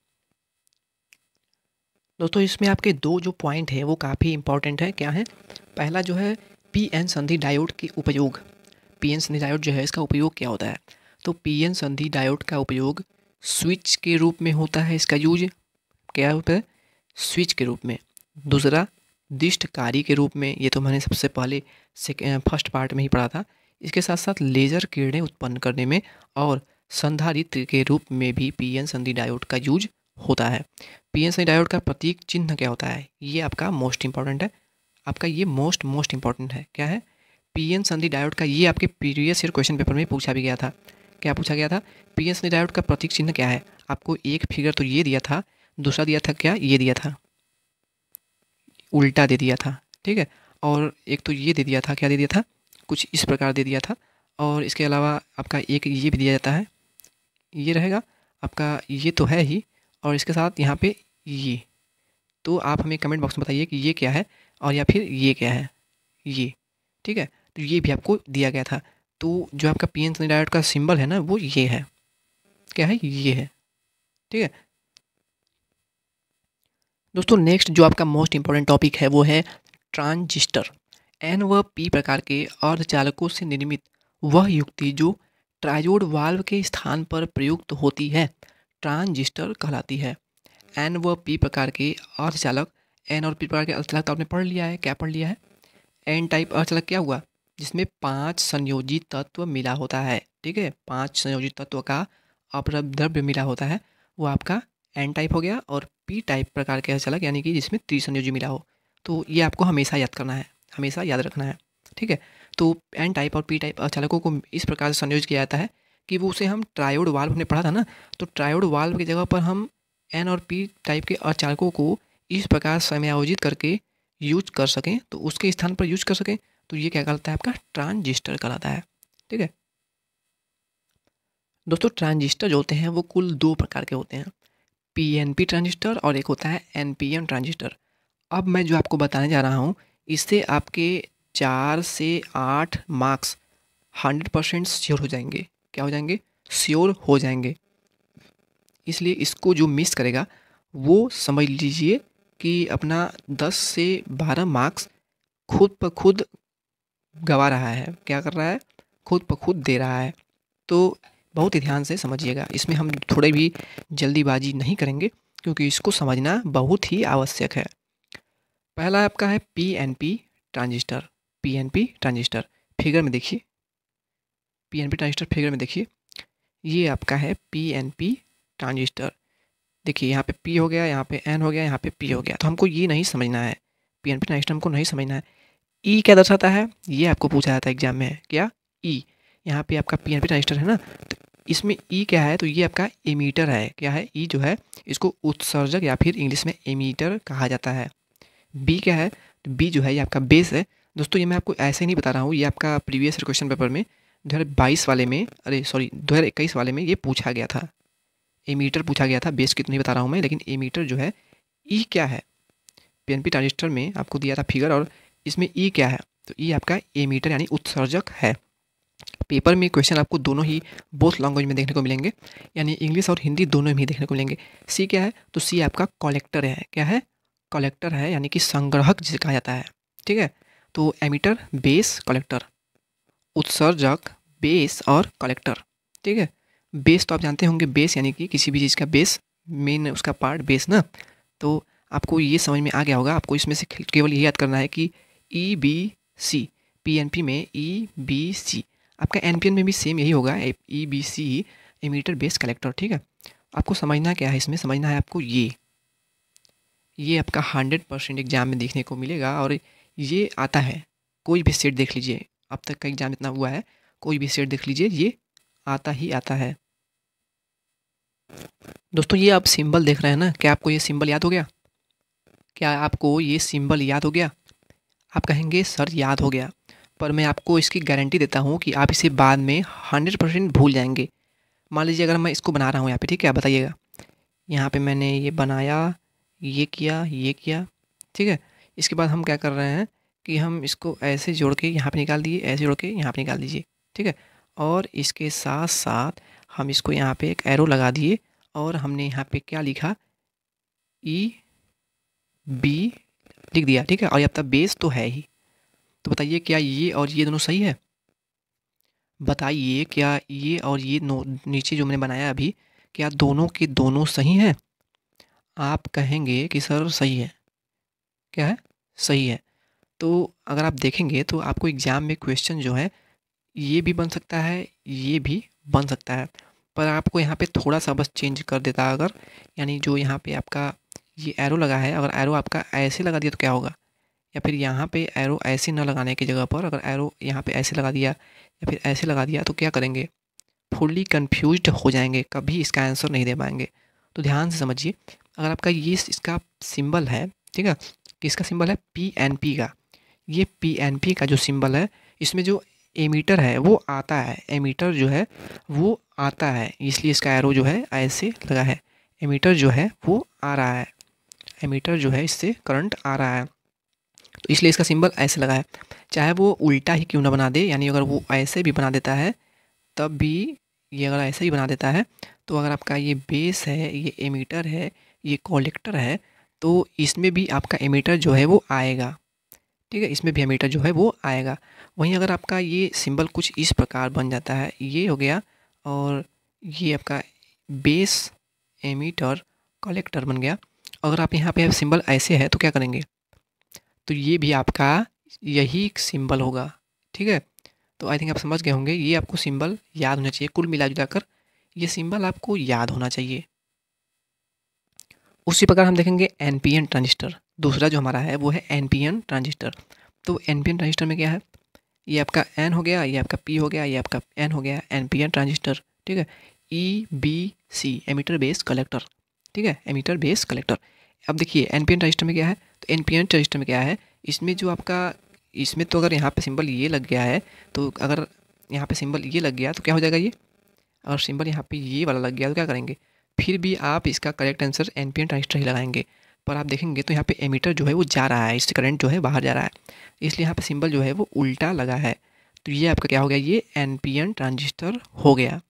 दोस्तों इसमें आपके दो जो पॉइंट हैं वो काफ़ी इंपॉर्टेंट है क्या है पहला जो है पी एन संधि डायोड के उपयोग पी एन संधि डायोड जो है इसका उपयोग क्या होता है तो पी एन संधि डायोड का उपयोग स्विच के रूप में होता है इसका यूज क्या होता है स्विच के रूप में दूसरा दिष्टकारी के रूप में ये तो मैंने सबसे पहले फर्स्ट पार्ट में ही पढ़ा था इसके साथ साथ लेजर किरणें उत्पन्न करने में और संधारित्र के रूप में भी पी एन संधि डायोड का यूज होता है पी एन संधि डायोड का प्रतीक चिन्ह क्या होता है ये आपका मोस्ट इंपॉर्टेंट है आपका ये मोस्ट मोस्ट इंपॉर्टेंट है क्या है पी एन संधि डायोड का ये आपके प्रीवियस ईयर क्वेश्चन पेपर में पूछा भी गया था क्या पूछा गया था पी एन संधि डायोड का प्रतीक चिन्ह क्या है आपको एक फिगर तो ये दिया था दूसरा दिया था क्या ये दिया था उल्टा दे दिया था ठीक है और एक तो ये दे दिया था क्या दे दिया था कुछ इस प्रकार दे दिया था और इसके अलावा आपका एक ये भी दिया जाता है ये रहेगा आपका ये तो है ही और इसके साथ यहाँ पे ये तो आप हमें कमेंट बॉक्स में बताइए कि ये क्या है और या फिर ये क्या है ये ठीक है तो ये भी आपको दिया गया था तो जो आपका पी एन डायोड का सिंबल है ना वो ये है क्या है ये है ठीक है दोस्तों नेक्स्ट जो आपका मोस्ट इंपॉर्टेंट टॉपिक है वो है ट्रांजिस्टर एन व पी प्रकार के अर्धचालकों से निर्मित वह युक्ति जो ट्रायोड वाल्व के स्थान पर प्रयुक्त होती है ट्रांजिस्टर कहलाती है एन व पी प्रकार के अर्धचालक एन और पी प्रकार के अर्थचालक तो आपने पढ़ लिया है क्या पढ़ लिया है एन टाइप अर्थचालक क्या हुआ जिसमें पांच संयोजी तत्व मिला होता है ठीक है पांच संयोजी तत्व का अपरभ द्रव्य मिला होता है वो आपका एन टाइप हो गया और पी टाइप प्रकार के अर्थचालक यानी कि जिसमें त्रिसंयोजी मिला हो तो ये आपको हमेशा याद करना है हमेशा याद रखना है ठीक है तो एन टाइप और पी टाइप अर्थचालकों को इस प्रकार से संयोज किया जाता है कि वो उसे हम ट्रायोड वाल्व हमने पढ़ा था ना तो ट्रायोड वाल्व की जगह पर हम एन और पी टाइप के अचालकों को इस प्रकार समयावजित करके यूज कर सकें तो उसके स्थान पर यूज कर सकें तो ये क्या कहलाता है आपका ट्रांजिस्टर कहलाता है ठीक है दोस्तों ट्रांजिस्टर जो होते हैं वो कुल दो प्रकार के होते हैं पीएनपी ट्रांजिस्टर और एक होता है एनपीएन ट्रांजिस्टर अब मैं जो आपको बताने जा रहा हूँ इससे आपके चार से आठ मार्क्स हंड्रेड परसेंट श्योर हो जाएंगे क्या हो जाएंगे श्योर हो जाएंगे इसलिए इसको जो मिस करेगा वो समझ लीजिए कि अपना 10 से 12 मार्क्स खुद पर खुद गवा रहा है क्या कर रहा है खुद पर खुद दे रहा है तो बहुत ही ध्यान से समझिएगा इसमें हम थोड़े भी जल्दीबाजी नहीं करेंगे क्योंकि इसको समझना बहुत ही आवश्यक है पहला आपका है P N P transistor P N P transistor figure में देखिए P N P transistor figure में देखिए ये आपका है पी एन पी ट्रांजिस्टर देखिए यहाँ पे पी हो गया यहाँ पे एन हो गया यहाँ पे पी हो गया तो हमको ये नहीं समझना है पी एन पी नेक्स्ट हमको नहीं समझना है ई e क्या दर्शाता है ये आपको पूछा जाता है एग्जाम में क्या ई e. यहाँ पे आपका पी एन पी रजिस्टर है ना तो इसमें ई e क्या है तो ये आपका एमीटर है क्या है ई e जो है इसको उत्सर्जक या फिर इंग्लिश में एमीटर कहा जाता है बी क्या है तो बी जो है ये आपका बेस है दोस्तों ये मैं आपको ऐसे नहीं बता रहा हूँ ये आपका प्रीवियस क्वेश्चन पेपर में दो हज़ार बाईस वाले में अरे सॉरी दो हज़ार इक्कीस वाले में ये पूछा गया था एमीटर पूछा गया था बेस कितनी बता रहा हूँ मैं लेकिन एमीटर जो है ई e क्या है पीएनपी ट्रांजिस्टर में आपको दिया था फिगर और इसमें ई e क्या है तो ई e आपका एमीटर यानी उत्सर्जक है पेपर में क्वेश्चन आपको दोनों ही बोथ लैंग्वेज में देखने को मिलेंगे यानी इंग्लिश और हिंदी दोनों में ही देखने को मिलेंगे सी क्या है तो सी आपका कलेक्टर है क्या है कलेक्टर है यानी कि संग्रहक जिसे कहा जाता है ठीक है तो एमीटर बेस कलेक्टर उत्सर्जक बेस और कलेक्टर ठीक है बेस तो आप जानते होंगे बेस यानी कि किसी भी चीज़ का बेस मेन उसका पार्ट बेस ना तो आपको ये समझ में आ गया होगा आपको इसमें से केवल ये याद करना है कि E B C P N P में ई बी सी आपका एन पी एन में भी सेम यही होगा E B C emitter base collector ठीक है आपको समझना क्या है इसमें समझना है आपको ये ये आपका हंड्रेड परसेंट एग्जाम में देखने को मिलेगा और ये आता है कोई भी सेट देख लीजिए अब तक का एग्जाम इतना हुआ है कोई भी सेट देख लीजिए ये आता ही आता है दोस्तों ये आप सिंबल देख रहे हैं ना क्या आपको ये सिंबल याद हो गया क्या आपको ये सिंबल याद हो गया आप कहेंगे सर याद हो गया पर मैं आपको इसकी गारंटी देता हूँ कि आप इसे बाद में हंड्रेड परसेंट भूल जाएंगे मान लीजिए अगर मैं इसको बना रहा हूँ यहाँ पे ठीक है आप बताइएगा यहाँ पे मैंने ये बनाया ये किया ये किया ठीक है इसके बाद हम क्या कर रहे हैं कि हम इसको ऐसे जोड़ के यहाँ पर निकाल दिए ऐसे जोड़ के यहाँ पर निकाल दीजिए ठीक है और इसके साथ साथ हम इसको यहाँ पे एक एरो लगा दिए और हमने यहाँ पे क्या लिखा ई e, बी लिख दिया ठीक है और अब तक बेस तो है ही तो बताइए क्या ये और ये दोनों सही है बताइए क्या ये और ये नो नीचे जो मैंने बनाया अभी क्या दोनों के दोनों सही हैं आप कहेंगे कि सर सही है क्या है सही है तो अगर आप देखेंगे तो आपको एग्ज़ाम में क्वेश्चन जो है ये भी बन सकता है ये भी बन सकता है पर आपको यहाँ पे थोड़ा सा बस चेंज कर देता अगर यानी जो यहाँ पे आपका ये एरो लगा है अगर एरो आपका ऐसे लगा दिया तो क्या होगा या फिर यहाँ पे एरो ऐसे न लगाने की जगह पर अगर एरो यहाँ पे ऐसे लगा दिया या फिर ऐसे लगा दिया तो क्या करेंगे फुल्ली कन्फ्यूज हो जाएंगे कभी इसका आंसर नहीं दे पाएंगे तो ध्यान से समझिए अगर आपका ये इसका सिंबल है ठीक है इसका सिंबल है पी एन पी का ये पी एन पी का जो सिंबल है इसमें जो एमीटर है वो आता है एमीटर जो है वो आता है इसलिए इसका एरो जो है ऐसे लगा है एमीटर जो है वो आ रहा है एमीटर जो है इससे करंट आ रहा है तो इसलिए इसका सिंबल ऐसे लगा है चाहे वो उल्टा ही क्यों ना बना दे यानी अगर वो ऐसे भी बना देता है तब भी ये अगर ऐसे ही बना देता है तो अगर आपका ये बेस है ये एमीटर है ये कॉलेक्टर है तो इसमें भी आपका एमीटर जो है वो आएगा ठीक है इसमें भी एमीटर जो है वो आएगा वहीं अगर आपका ये सिंबल कुछ इस प्रकार बन जाता है ये हो गया और ये आपका बेस एमीटर कलेक्टर बन गया अगर आप यहाँ पे सिंबल ऐसे है तो क्या करेंगे तो ये भी आपका यही सिंबल होगा ठीक है तो आई थिंक आप समझ गए होंगे ये आपको सिंबल याद होना चाहिए कुल मिला जुला कर ये सिंबल आपको याद होना चाहिए उसी प्रकार हम देखेंगे एन ट्रांजिस्टर दूसरा जो हमारा है वो है एन ट्रांजिस्टर तो एन ट्रांजिस्टर में क्या है ये आपका एन हो गया ये आपका पी हो गया ये आपका एन हो गया एन पी एन ट्रांजिस्टर ठीक है E B C emitter base collector ठीक है एमीटर बेस कलेक्टर अब देखिए एन पी एन ट्रांजिस्टर में क्या है तो एन पी एन ट्रांजिस्टर में क्या है इसमें जो आपका इसमें तो अगर यहाँ पे सिंबल ये लग गया है तो अगर यहाँ पे सिंबल ये लग गया तो क्या हो जाएगा ये और सिंबल यहाँ पे ये वाला लग गया तो क्या करेंगे फिर भी आप इसका correct answer N P N transistor ही लगाएंगे पर आप देखेंगे तो यहाँ पे एमीटर जो है वो जा रहा है इससे करंट जो है बाहर जा रहा है इसलिए यहाँ पे सिंबल जो है वो उल्टा लगा है तो ये आपका क्या हो गया ये एन पी एन ट्रांजिस्टर हो गया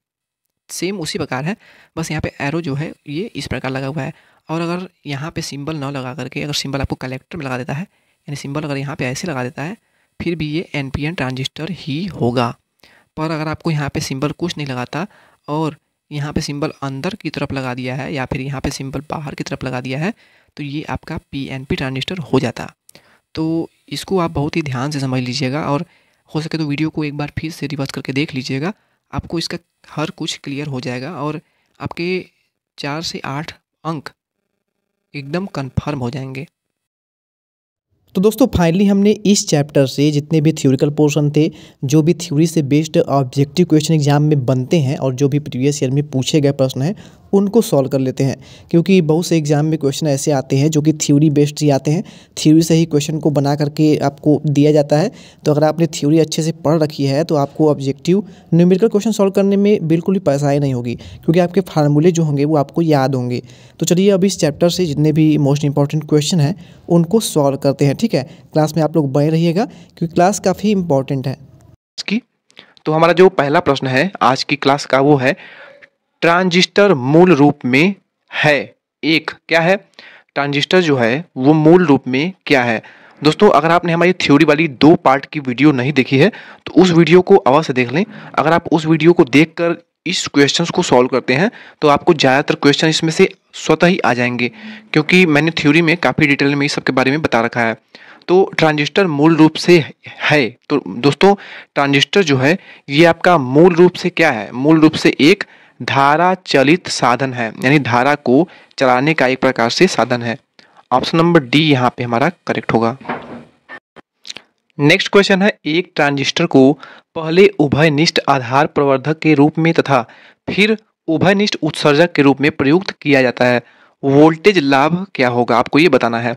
सेम उसी प्रकार है बस यहाँ पे एरो जो है ये इस प्रकार लगा हुआ है और अगर यहाँ पे सिंबल ना लगा करके अगर सिंबल आपको कलेक्टर में लगा देता है यानी सिंबल अगर यहाँ पे ऐसे लगा देता है फिर भी ये एन ट्रांजिस्टर ही होगा पर अगर आपको यहाँ पे सिंबल कुछ नहीं लगाता और यहाँ पे सिंबल अंदर की तरफ लगा दिया है या फिर यहाँ पे सिंबल बाहर की तरफ लगा दिया है तो ये आपका पी एन पी ट्रांजिस्टर हो जाता तो इसको आप बहुत ही ध्यान से समझ लीजिएगा और हो सके तो वीडियो को एक बार फिर से रिवर्स करके देख लीजिएगा आपको इसका हर कुछ क्लियर हो जाएगा और आपके चार से आठ अंक एकदम कन्फर्म हो जाएंगे तो दोस्तों फाइनली हमने इस चैप्टर से जितने भी थ्योरिकल पोर्शन थे जो भी थ्योरी से बेस्ड ऑब्जेक्टिव क्वेश्चन एग्जाम में बनते हैं और जो भी प्रीवियस ईयर में पूछे गए प्रश्न हैं उनको सॉल्व कर लेते हैं क्योंकि बहुत से एग्ज़ाम में क्वेश्चन ऐसे आते हैं जो कि थ्योरी बेस्ड ही आते हैं थ्योरी से ही क्वेश्चन को बना करके आपको दिया जाता है तो अगर आपने थ्योरी अच्छे से पढ़ रखी है तो आपको ऑब्जेक्टिव न्यूमेरिकल क्वेश्चन सॉल्व करने में बिल्कुल भी परेशानी नहीं होगी क्योंकि आपके फार्मूले जो होंगे वो आपको याद होंगे तो चलिए अब इस चैप्टर से जितने भी मोस्ट इंपॉर्टेंट क्वेश्चन हैं उनको सॉल्व करते हैं ठीक है क्लास में आप लोग बने रहिएगा क्योंकि क्लास काफ़ी इंपॉर्टेंट है तो हमारा जो पहला प्रश्न है आज की क्लास का वो है ट्रांजिस्टर मूल रूप में है एक क्या है ट्रांजिस्टर जो है वो मूल रूप में क्या है दोस्तों अगर आपने हमारी थ्योरी वाली दो पार्ट की वीडियो नहीं देखी है तो उस वीडियो को अवश्य देख लें अगर आप उस वीडियो को देख कर इस क्वेश्चन को सॉल्व करते हैं तो आपको ज़्यादातर क्वेश्चन इसमें से स्वतः ही आ जाएंगे क्योंकि मैंने थ्योरी में काफ़ी डिटेल में इस सब के बारे में बता रखा है तो ट्रांजिस्टर मूल रूप से है तो दोस्तों ट्रांजिस्टर जो है ये आपका मूल रूप से क्या है मूल रूप से एक धारा चलित साधन है यानी धारा को चलाने का एक प्रकार से साधन है ऑप्शन नंबर डी यहाँ पे हमारा करेक्ट होगा नेक्स्ट क्वेश्चन है एक ट्रांजिस्टर को पहले उभयनिष्ठ आधार प्रवर्धक के रूप में तथा फिर उभयनिष्ठ उत्सर्जक के रूप में प्रयुक्त किया जाता है वोल्टेज लाभ क्या होगा आपको ये बताना है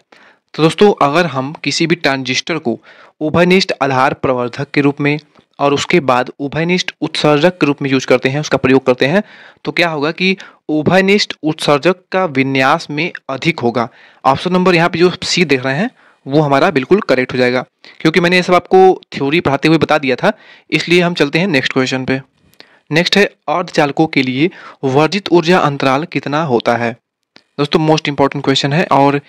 तो दोस्तों अगर हम किसी भी ट्रांजिस्टर को उभयनिष्ठ आधार प्रवर्धक के रूप में और उसके बाद उभयनिष्ठ उत्सर्जक के रूप में यूज करते हैं उसका प्रयोग करते हैं तो क्या होगा कि उभयनिष्ठ उत्सर्जक का विन्यास में अधिक होगा ऑप्शन नंबर यहाँ पे जो सी देख रहे हैं वो हमारा बिल्कुल करेक्ट हो जाएगा क्योंकि मैंने ये सब आपको थ्योरी पढ़ाते हुए बता दिया था इसलिए हम चलते हैं नेक्स्ट क्वेश्चन पे नेक्स्ट है अर्धचालकों के लिए वर्जित ऊर्जा अंतराल कितना होता है दोस्तों मोस्ट इंपॉर्टेंट क्वेश्चन है और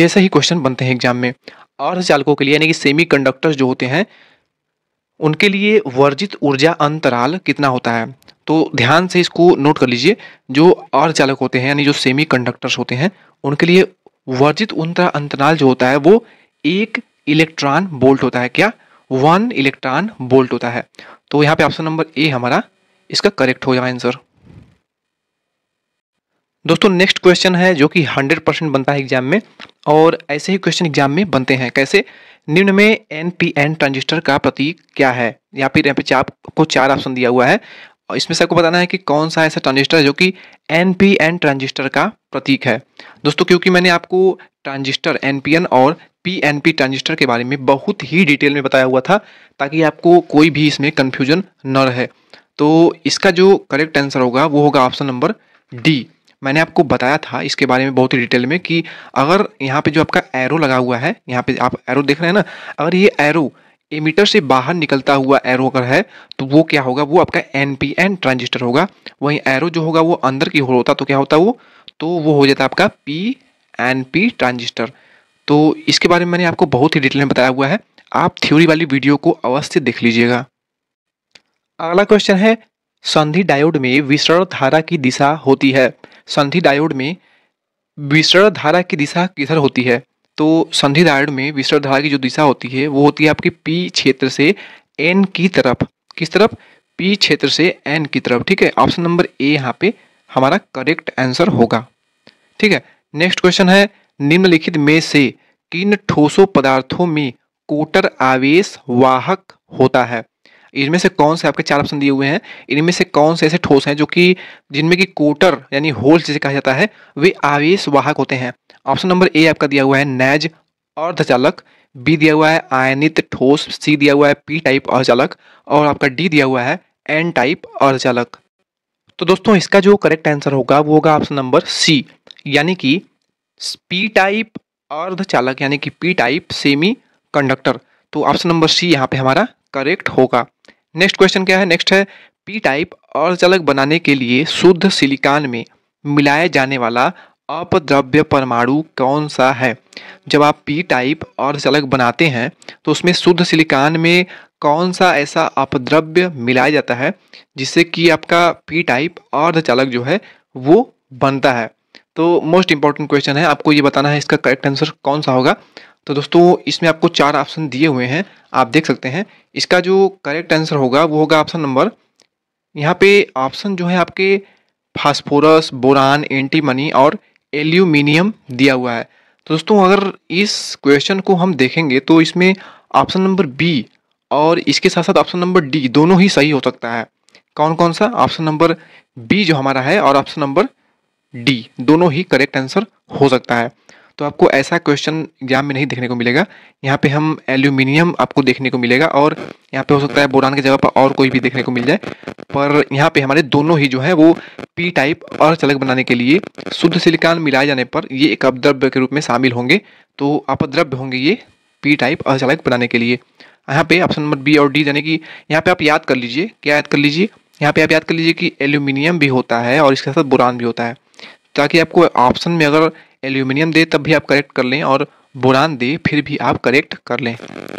जैसे ही क्वेश्चन बनते हैं एग्जाम में अर्धचालकों के लिए यानी कि सेमी कंडक्टर्स जो होते हैं उनके लिए वर्जित ऊर्जा अंतराल कितना होता है तो ध्यान से इसको नोट कर लीजिए जो अर्धचालक होते हैं यानी जो सेमी कंडक्टर्स होते हैं उनके लिए वर्जित ऊर्जा अंतराल जो होता है वो एक इलेक्ट्रॉन बोल्ट होता है क्या वन इलेक्ट्रॉन बोल्ट होता है तो यहाँ पे ऑप्शन नंबर ए हमारा इसका करेक्ट हो जाएगा आंसर दोस्तों नेक्स्ट क्वेश्चन है जो कि 100 परसेंट बनता है एग्जाम में और ऐसे ही क्वेश्चन एग्जाम में बनते हैं कैसे निम्न में एन पी एन ट्रांजिस्टर का प्रतीक क्या है या फिर यहाँ पे आपको चार ऑप्शन दिया हुआ है और इसमें से आपको बताना है कि कौन सा ऐसा ट्रांजिस्टर है जो कि एन पी एन ट्रांजिस्टर का प्रतीक है दोस्तों क्योंकि मैंने आपको ट्रांजिस्टर एन पी एन और पी एन पी ट्रांजिस्टर के बारे में बहुत ही डिटेल में बताया हुआ था ताकि आपको कोई भी इसमें कन्फ्यूजन न रहे तो इसका जो करेक्ट आंसर होगा वो होगा ऑप्शन नंबर डी मैंने आपको बताया था इसके बारे में बहुत ही डिटेल में कि अगर यहाँ पे जो आपका एरो लगा हुआ है यहाँ पे आप एरो देख रहे हैं ना अगर ये एरो एमीटर से बाहर निकलता हुआ एरो अगर है तो वो क्या होगा वो आपका एन पी एन ट्रांजिस्टर होगा वहीं एरो जो होगा वो अंदर की हो होता तो क्या होता वो तो वो हो जाता आपका पी एन पी ट्रांजिस्टर तो इसके बारे में मैंने आपको बहुत ही डिटेल में बताया हुआ है आप थ्योरी वाली वीडियो को अवश्य देख लीजिएगा अगला क्वेश्चन है संधि डायोड में विसरण धारा की दिशा होती है संधि डायोड में विसरण धारा की दिशा किधर होती है तो संधि डायोड में विसरण धारा की जो दिशा होती है वो होती है आपकी पी क्षेत्र से एन की तरफ किस तरफ पी क्षेत्र से एन की तरफ ठीक है ऑप्शन नंबर ए यहाँ पे हमारा करेक्ट आंसर होगा ठीक है नेक्स्ट क्वेश्चन है निम्नलिखित में से किन ठोसों पदार्थों में कोटर आवेश वाहक होता है इनमें से कौन से आपके चार ऑप्शन दिए हुए हैं इनमें से कौन से ऐसे ठोस हैं जो कि जिनमें की कोटर यानी होल्स जिसे कहा जाता है वे आवेश वाहक होते हैं ऑप्शन नंबर ए आपका दिया हुआ है नैज अर्धचालक बी दिया हुआ है आयनित ठोस सी दिया हुआ है पी टाइप अर्धचालक और आपका डी दिया हुआ है एन टाइप अर्धचालक तो दोस्तों इसका जो करेक्ट आंसर होगा वो होगा ऑप्शन नंबर सी यानी कि पी टाइप अर्धचालक यानी कि पी टाइप सेमी कंडक्टर तो ऑप्शन नंबर सी यहाँ पे हमारा करेक्ट होगा नेक्स्ट क्वेश्चन क्या है नेक्स्ट है पी टाइप और चलक बनाने के लिए शुद्ध सिलिकॉन में मिलाया जाने वाला अपद्रव्य परमाणु कौन सा है जब आप पी टाइप अर्धचालक बनाते हैं तो उसमें शुद्ध सिलिकॉन में कौन सा ऐसा अपद्रव्य मिलाया जाता है जिससे कि आपका पी टाइप अर्धचालक जो है वो बनता है तो मोस्ट इंपॉर्टेंट क्वेश्चन है आपको ये बताना है इसका करेक्ट आंसर कौन सा होगा तो दोस्तों इसमें आपको चार ऑप्शन दिए हुए हैं आप देख सकते हैं इसका जो करेक्ट आंसर होगा वो होगा ऑप्शन नंबर यहाँ पे ऑप्शन जो है आपके फास्फोरस बोरान एंटीमनी और एल्यूमिनियम दिया हुआ है तो दोस्तों अगर इस क्वेश्चन को हम देखेंगे तो इसमें ऑप्शन नंबर बी और इसके साथ साथ ऑप्शन नंबर डी दोनों ही सही हो सकता है कौन कौन सा ऑप्शन नंबर बी जो हमारा है और ऑप्शन नंबर डी दोनों ही करेक्ट आंसर हो सकता है तो आपको ऐसा क्वेश्चन एग्जाम में नहीं देखने को मिलेगा यहाँ पे हम एल्यूमिनियम आपको देखने को मिलेगा और यहाँ पे हो सकता है बोरान की जगह पर और कोई भी देखने को मिल जाए पर यहाँ पे हमारे दोनों ही जो है वो पी टाइप और चलक बनाने के लिए शुद्ध सिलिकॉन मिलाए जाने पर ये एक अपद्रव्य के रूप में शामिल होंगे तो अपद्रव्य होंगे ये पी टाइप चलक बनाने के लिए यहाँ पे ऑप्शन नंबर बी और डी यानी कि यहाँ पे आप याद कर लीजिए क्या याद कर लीजिए यहाँ पे आप याद कर लीजिए कि एल्यूमिनियम भी होता है और इसके साथ बुरान भी होता है ताकि आपको ऑप्शन में अगर एल्यूमिनियम दे तब भी आप करेक्ट कर लें और बुरान दे फिर भी आप करेक्ट कर लें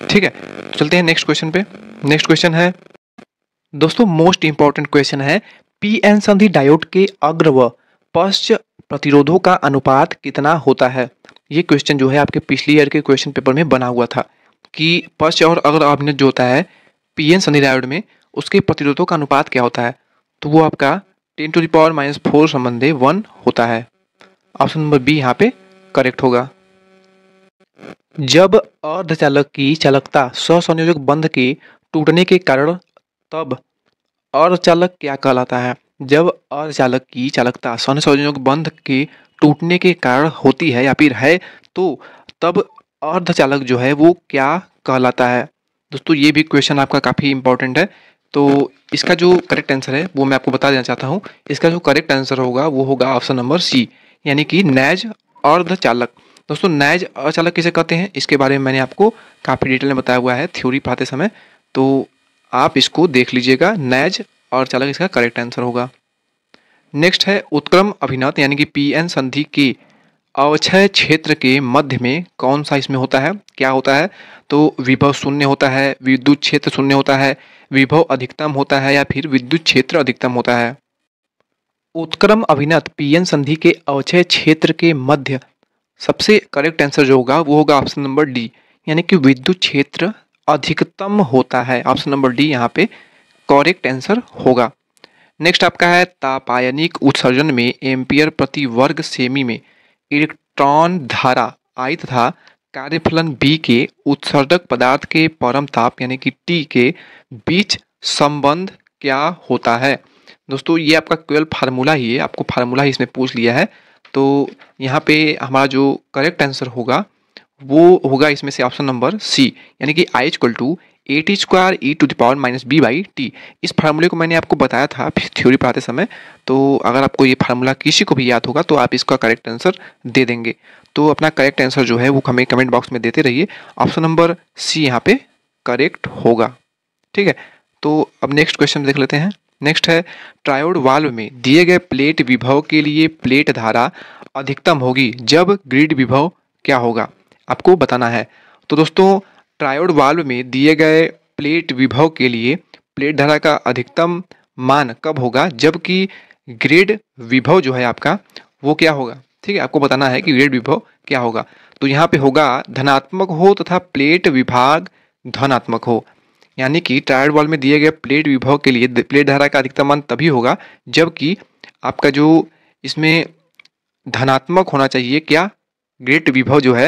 ठीक है चलते हैं नेक्स्ट क्वेश्चन पे नेक्स्ट क्वेश्चन है दोस्तों मोस्ट इंपॉर्टेंट क्वेश्चन है पी एन संधि डायोड के अग्र व पश्च प्रतिरोधों का अनुपात कितना होता है ये क्वेश्चन जो है आपके पिछले ईयर के क्वेश्चन पेपर में बना हुआ था कि पश्च और अग्र अभिनय जो होता है पी एन संधि डायोड में उसके प्रतिरोधों का अनुपात क्या होता है तो वो आपका ten to the power minus four संबंधे वन होता है ऑप्शन नंबर बी यहाँ पे करेक्ट होगा जब अर्धचालक की चालकता स्वसंयोजक बंध के टूटने के कारण तब अर्धचालक क्या कहलाता है जब अर्धचालक की चालकता स्वसंयोजक बंध के टूटने के कारण होती है या फिर है तो तब अर्धचालक जो है वो क्या कहलाता है दोस्तों ये भी क्वेश्चन आपका काफ़ी इंपॉर्टेंट है तो इसका जो करेक्ट आंसर है वो मैं आपको बता देना चाहता हूँ इसका जो करेक्ट आंसर होगा वो होगा ऑप्शन नंबर सी यानी कि नैज और द चालक दोस्तों नैज और चालक किसे कहते हैं इसके बारे में मैंने आपको काफ़ी डिटेल में बताया हुआ है थ्योरी पढ़ाते समय तो आप इसको देख लीजिएगा नैज और चालक इसका करेक्ट आंसर होगा नेक्स्ट है उत्क्रम अभिनत यानी कि पी एन संधि की अवक्षय क्षेत्र के मध्य में कौन सा इसमें होता है क्या होता है तो विभव शून्य होता है विद्युत क्षेत्र शून्य होता है विभव अधिकतम होता है या फिर विद्युत क्षेत्र अधिकतम होता है उत्क्रम अभिनत पीएन संधि के अवचय क्षेत्र के मध्य सबसे करेक्ट आंसर जो होगा वो होगा ऑप्शन नंबर डी यानी कि विद्युत क्षेत्र अधिकतम होता है ऑप्शन नंबर डी यहाँ पे करेक्ट आंसर होगा नेक्स्ट आपका है तापायनिक उत्सर्जन में एम्पियर प्रति वर्ग सेमी में इलेक्ट्रॉन धारा आई तथा कार्यफलन बी के उत्सर्जक पदार्थ के परम ताप यानी कि टी के बीच संबंध क्या होता है दोस्तों ये आपका केवल फार्मूला ही है आपको फार्मूला ही इसमें पूछ लिया है तो यहाँ पे हमारा जो करेक्ट आंसर होगा वो होगा इसमें से ऑप्शन नंबर सी यानी कि I is equal to A T square E to the power minus B by T इस फार्मूले को मैंने आपको बताया था थ्योरी पढ़ाते समय तो अगर आपको ये फार्मूला किसी को भी याद होगा तो आप इसका करेक्ट आंसर दे देंगे तो अपना करेक्ट आंसर जो है वो हमें कमेंट बॉक्स में देते रहिए ऑप्शन नंबर सी यहाँ पे करेक्ट होगा ठीक है तो अब नेक्स्ट क्वेश्चन देख लेते हैं नेक्स्ट है ट्रायोड वाल्व में दिए गए प्लेट विभव के लिए प्लेट धारा अधिकतम होगी जब ग्रिड विभव क्या होगा आपको बताना है तो दोस्तों ट्रायोड वाल्व में दिए गए प्लेट विभव के लिए प्लेट धारा का अधिकतम मान कब होगा जबकि ग्रेड विभव जो है आपका वो क्या होगा ठीक है आपको बताना है कि ग्रेड विभव क्या होगा तो यहाँ पे होगा धनात्मक हो तथा प्लेट विभाग धनात्मक हो यानी कि ट्रायड वाल में दिए गए प्लेट विभव के लिए प्लेट धारा का अधिकतम मान तभी होगा जबकि आपका जो इसमें धनात्मक होना चाहिए क्या ग्रेट विभव जो है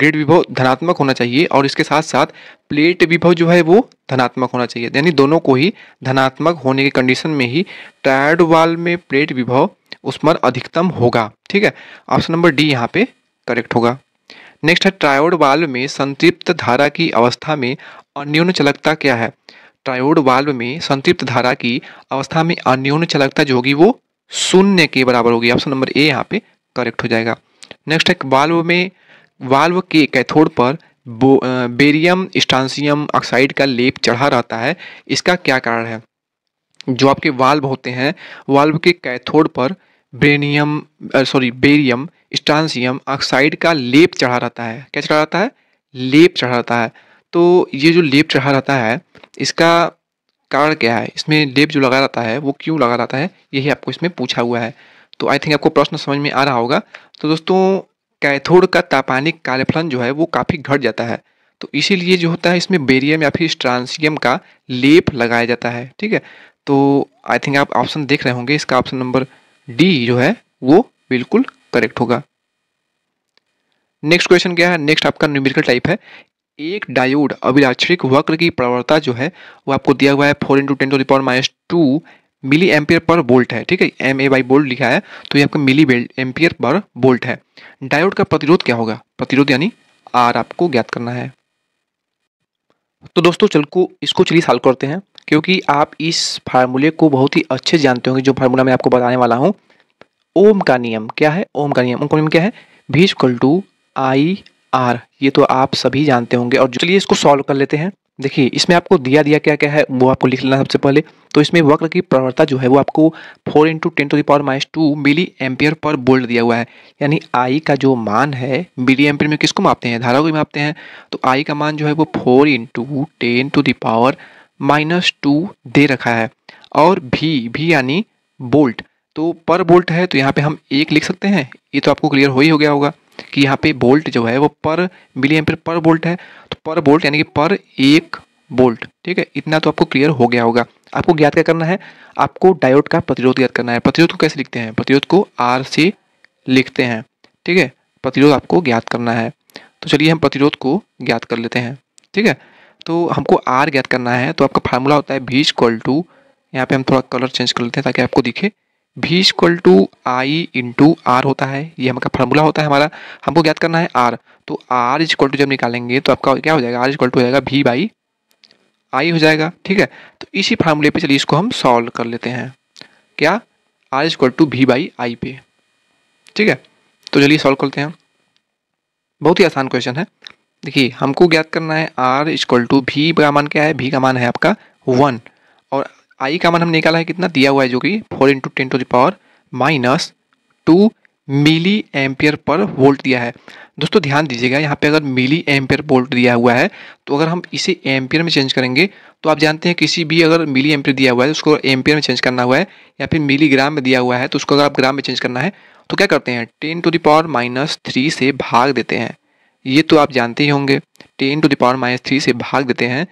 ग्रेट विभव धनात्मक होना चाहिए और इसके साथ साथ प्लेट विभव जो है वो धनात्मक होना चाहिए यानी दोनों को ही धनात्मक होने के कंडीशन में ही टायर्ड वाल में प्लेट विभव उस पर अधिकतम होगा ठीक है ऑप्शन नंबर डी यहाँ पे करेक्ट होगा नेक्स्ट है ट्रायोड वाल्व में संतृप्त धारा की अवस्था में अन्यून चलकता क्या है ट्रायोड वाल्व में संतृप्त धारा की अवस्था में अन्यून चलकता जो होगी वो शून्य के बराबर होगी ऑप्शन नंबर ए यहाँ पे करेक्ट हो जाएगा नेक्स्ट है वाल्व में वाल्व के कैथोड पर बेरियम स्टांसियम ऑक्साइड का लेप चढ़ा रहता है इसका क्या कारण है जो आपके वाल्व होते हैं वाल्व के कैथोड पर ब्रेनियम सॉरी बेरियम स्टानशियम ऑक्साइड का लेप चढ़ा रहता है क्या चढ़ा रहता है लेप चढ़ा रहता है तो ये जो लेप चढ़ा रहता है इसका कारण क्या है इसमें लेप जो लगा रहता है वो क्यों लगा रहता है यही आपको इसमें पूछा हुआ है तो आई थिंक आपको प्रश्न समझ में आ रहा होगा तो दोस्तों कैथोड का तापानिक कार्यफलन जो है वो काफ़ी घट जाता है तो इसीलिए जो होता है इसमें बेरियम या फिर स्ट्रांसियम का लेप लगाया जाता है ठीक है तो आई थिंक आप ऑप्शन देख रहे होंगे इसका ऑप्शन नंबर डी जो है वो बिल्कुल करेक्ट होगा नेक्स्ट क्वेश्चन क्या है नेक्स्ट आपका न्यूमेरिकल टाइप है एक डायोड अभिलाक्षरिक वक्र की प्रवणता जो है वो आपको दिया हुआ है four into ten to the power minus two milli ampere per volt है ठीक है एम ए बाई बोल्ट लिखा है तो ये आपका मिली एम्पियर पर बोल्ट है डायोड का प्रतिरोध क्या होगा प्रतिरोध यानी आर आपको ज्ञात करना है तो दोस्तों चल को इसको चलिए सॉल्व करते हैं क्योंकि आप इस फार्मूले को बहुत ही अच्छे जानते होंगे जो फार्मूला मैं आपको बताने वाला हूँ ओम का नियम क्या है ओम का नियम ओम का नियम क्या है भी इक्वल टू आई आर ये तो आप सभी जानते होंगे और चलिए इसको सॉल्व कर लेते हैं देखिए इसमें आपको दिया दिया क्या क्या है वो आपको लिख लेना सबसे पहले तो इसमें वक्र की प्रवर्ता जो है वो आपको four into ten to the power minus two milli ampere per volt दिया हुआ है यानी आई का जो मान है मिली एम्पियर में किसको मापते हैं धारा को मापते हैं तो आई का मान जो है वो four into ten to the power minus two दे रखा है और भी भी यानी बोल्ट तो पर बोल्ट है तो यहाँ पे हम एक लिख सकते हैं ये तो आपको क्लियर हो ही हो गया होगा कि यहाँ पे बोल्ट जो है वो पर मिली एम्पियर पर बोल्ट है तो पर बोल्ट यानी कि पर एक बोल्ट ठीक है इतना तो आपको क्लियर हो गया होगा आपको ज्ञात क्या करना है आपको डायोड का प्रतिरोध ज्ञात करना है प्रतिरोध को कैसे लिखते हैं प्रतिरोध को आर से लिखते हैं ठीक है प्रतिरोध आपको ज्ञात करना है तो चलिए हम प्रतिरोध को ज्ञात कर लेते हैं ठीक है तो हमको आर ज्ञात करना है तो आपका फार्मूला होता है भी इक्वल टू यहाँ पे हम थोड़ा कलर चेंज कर लेते हैं ताकि आपको दिखे V equal to I into R होता है ये हमारा फार्मूला होता है हमारा हमको ज्ञात करना है आर तो आर इज इक्वल टू जब निकालेंगे तो आपका क्या हो जाएगा आर इज इक्वल टू हो जाएगा भी बाई आई हो जाएगा ठीक है तो इसी फार्मूले पे चलिए इसको हम सॉल्व कर लेते हैं क्या R is equal to V by I पे ठीक है तो चलिए सॉल्व करते हैं बहुत ही आसान क्वेश्चन है देखिए हमको ज्ञात करना है आर इज टू भी का मान क्या है भी का मान है आपका वन और आई का मान हमने निकाला है कितना दिया हुआ है जो कि four into ten to the power minus two milli ampere per volt दिया है दोस्तों ध्यान दीजिएगा यहाँ पे अगर मिली एम्पियर वोल्ट दिया हुआ है तो अगर हम इसे एम्पियर में चेंज करेंगे तो आप जानते हैं किसी भी अगर मिली एम्पियर दिया हुआ है तो उसको एम्पियर में चेंज करना हुआ है या फिर मिली ग्राम में दिया हुआ है तो उसको अगर आप ग्राम में चेंज करना है तो क्या करते हैं ten to the power minus three से भाग देते हैं ये तो आप जानते ही होंगे ten to the power minus three से भाग देते हैं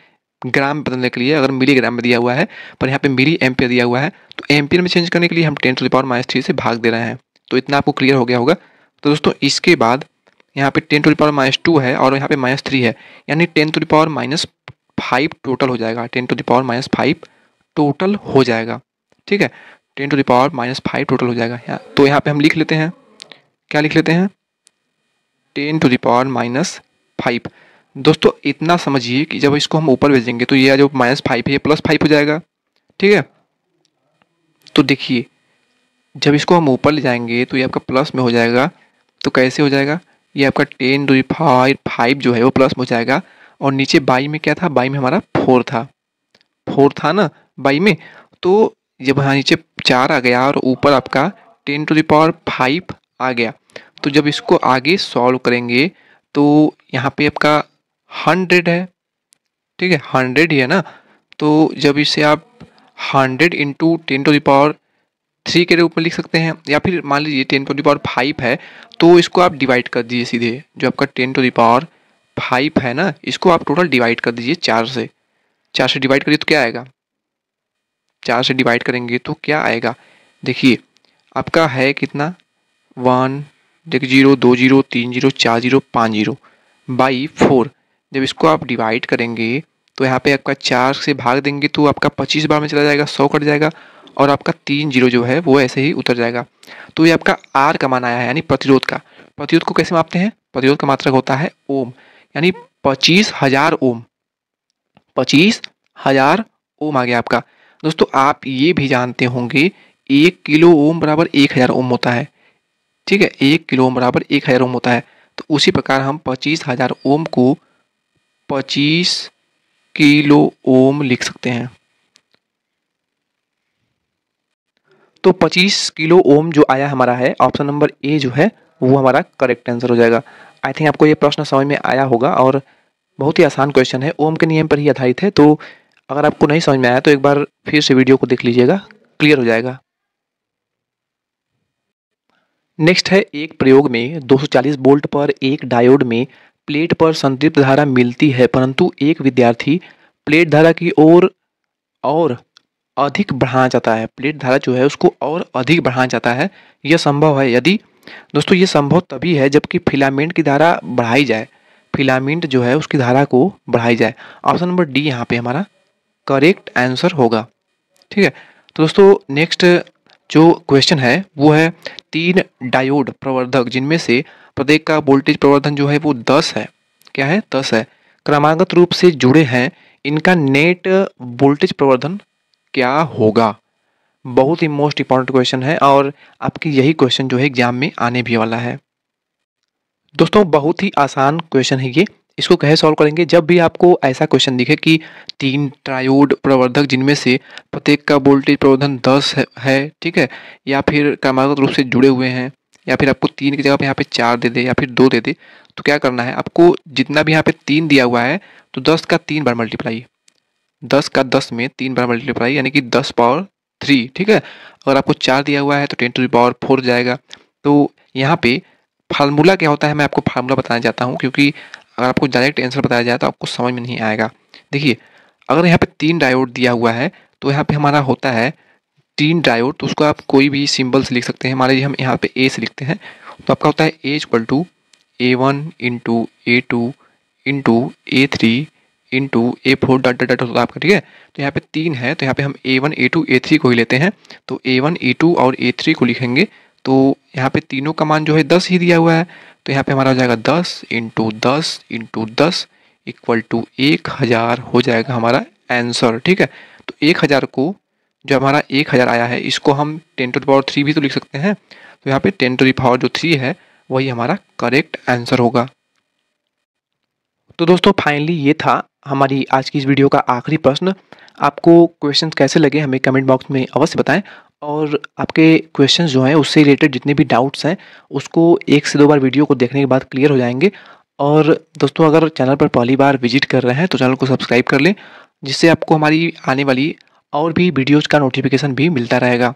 ग्राम बदलने के लिए अगर मिली ग्राम में दिया हुआ है पर यहाँ पे मिली एम्पियर दिया हुआ है तो एम्पियर में चेंज करने के लिए हम ten to the power minus three से भाग दे रहे हैं तो इतना आपको क्लियर हो गया होगा तो दोस्तों इसके बाद यहाँ पे ten to the power minus two है और यहाँ पे माइनस थ्री है यानी ten to the power minus five total हो जाएगा ten to the power minus five total हो जाएगा ठीक है ten to the power minus five total हो जाएगा यहाँ तो यहाँ पर हम लिख लेते हैं क्या लिख लेते हैं ten to the power minus five दोस्तों इतना समझिए कि जब इसको हम ऊपर भेजेंगे तो ये जो माइनस फाइव है प्लस फाइव हो जाएगा ठीक है तो देखिए जब इसको हम ऊपर ले जाएंगे तो ये आपका प्लस में हो जाएगा तो कैसे हो जाएगा ये आपका टेन टू फाइव फाइव जो है वो प्लस में हो जाएगा और नीचे बाई में क्या था बाई में हमारा फोर था फोर था ना बाई में तो जब हाँ नीचे चार आ गया और ऊपर आपका टेन टू दावर फाइव आ गया तो जब इसको आगे सॉल्व करेंगे तो यहाँ पे आपका हंड्रेड है ठीक है हंड्रेड ही है ना तो जब इसे आप hundred into ten to the power three के रूप में लिख सकते हैं या फिर मान लीजिए टेन टू दावर फाइव है तो इसको आप डिवाइड कर दीजिए सीधे जो आपका टेन टू दावर फाइव है ना इसको आप टोटल डिवाइड कर दीजिए चार से चार से डिवाइड करिए तो क्या आएगा चार से डिवाइड करेंगे तो क्या आएगा देखिए आपका है कितना वन देख जीरो दो जीरो तीन जीरो चार जीरो पाँच जीरो बाई फोर जब इसको आप डिवाइड करेंगे तो यहाँ पे आपका चार से भाग देंगे तो आपका पच्चीस बार में चला जाएगा सौ कट जाएगा और आपका तीन जीरो जो है वो ऐसे ही उतर जाएगा तो ये आपका आर का मान आया है यानी प्रतिरोध का प्रतिरोध को कैसे मापते हैं प्रतिरोध का मात्रक होता है ओम यानी पच्चीस हजार ओम पच्चीस हजार ओम आ गया आपका दोस्तों आप ये भी जानते होंगे एक किलो ओम बराबर एक हज़ार ओम होता है ठीक है एक किलो ओम बराबर एक हज़ार ओम होता है तो उसी प्रकार हम पच्चीस हज़ार ओम को पच्चीस किलो ओम लिख सकते हैं तो 25 किलो ओम जो आया हमारा है ऑप्शन नंबर ए जो है वो हमारा करेक्ट आंसर हो जाएगा आई थिंक आपको ये प्रश्न समझ में आया होगा और बहुत ही आसान क्वेश्चन है ओम के नियम पर ही आधारित है तो अगर आपको नहीं समझ में आया तो एक बार फिर से वीडियो को देख लीजिएगा क्लियर हो जाएगा नेक्स्ट है एक प्रयोग में 240 वोल्ट पर एक डायोड में प्लेट पर संतृप्त धारा मिलती है परंतु एक विद्यार्थी प्लेट धारा की ओर और अधिक बढ़ाना चाहता है प्लेट धारा जो है उसको और अधिक बढ़ाना चाहता है यह संभव है यदि दोस्तों ये संभव तभी है जबकि फिलामेंट की धारा बढ़ाई जाए फिलामेंट जो है उसकी धारा को बढ़ाई जाए ऑप्शन नंबर डी यहाँ पे हमारा करेक्ट आंसर होगा ठीक है तो दोस्तों नेक्स्ट जो क्वेश्चन है वो है तीन डायोड प्रवर्धक जिनमें से प्रत्येक का वोल्टेज प्रवर्धन जो है वो दस है क्या है दस है क्रमागत रूप से जुड़े हैं इनका नेट वोल्टेज प्रवर्धन क्या होगा बहुत ही मोस्ट इंपॉर्टेंट क्वेश्चन है और आपकी यही क्वेश्चन जो है एग्जाम में आने भी वाला है दोस्तों बहुत ही आसान क्वेश्चन है ये इसको कहे सॉल्व करेंगे जब भी आपको ऐसा क्वेश्चन दिखे कि तीन ट्रायोड प्रवर्धक जिनमें से प्रत्येक का वोल्टेज प्रवर्धन दस है ठीक है या फिर क्रमागत रूप से जुड़े हुए हैं या फिर आपको तीन की जगह पे यहाँ पे चार दे दे या फिर दो दे दे तो क्या करना है आपको जितना भी यहाँ पे तीन दिया हुआ है तो दस का तीन बार मल्टीप्लाई दस का दस में तीन बार मल्टीप्लाई यानी कि दस पावर थ्री ठीक है अगर आपको चार दिया हुआ है तो टेन टू पावर फोर जाएगा तो यहाँ पे फार्मूला क्या होता है मैं आपको फार्मूला बताना चाहता हूँ क्योंकि अगर आपको डायरेक्ट आंसर बताया जाए तो आपको समझ में नहीं आएगा देखिए अगर यहाँ पे तीन डायोड दिया हुआ है तो यहाँ पे हमारा होता है तीन डायोड तो उसको आप कोई भी सिम्बल्स लिख सकते हैं मान लीजिए हम यहाँ पे ए से लिखते हैं तो आपका होता है A equal to A one into A two into A three into A four dot dot dot होता है आपका ठीक है तो यहाँ पे तीन है तो यहाँ पे हम A one A two A three को ही लेते हैं तो ए वन ए टू और ए थ्री को लिखेंगे तो यहाँ पे तीनों का मान जो है दस ही दिया हुआ है तो यहाँ पे हमारा हो जाएगा दस इंटू दस इंटू दस इक्वल टू एक हज़ार हो जाएगा हमारा आंसर ठीक है तो एक हज़ार को जो हमारा एक हज़ार आया है इसको हम टेन टू दावर थ्री भी तो लिख सकते हैं तो यहाँ पे टेन टू दावर जो थ्री है वही हमारा करेक्ट आंसर होगा तो दोस्तों फाइनली ये था हमारी आज की इस वीडियो का आखिरी प्रश्न आपको क्वेश्चन कैसे लगे हमें कमेंट बॉक्स में अवश्य बताएं और आपके क्वेश्चन जो हैं उससे रिलेटेड जितने भी डाउट्स हैं उसको एक से दो बार वीडियो को देखने के बाद क्लियर हो जाएंगे और दोस्तों अगर चैनल पर पहली बार विजिट कर रहे हैं तो चैनल को सब्सक्राइब कर लें जिससे आपको हमारी आने वाली और भी वीडियोज़ का नोटिफिकेशन भी मिलता रहेगा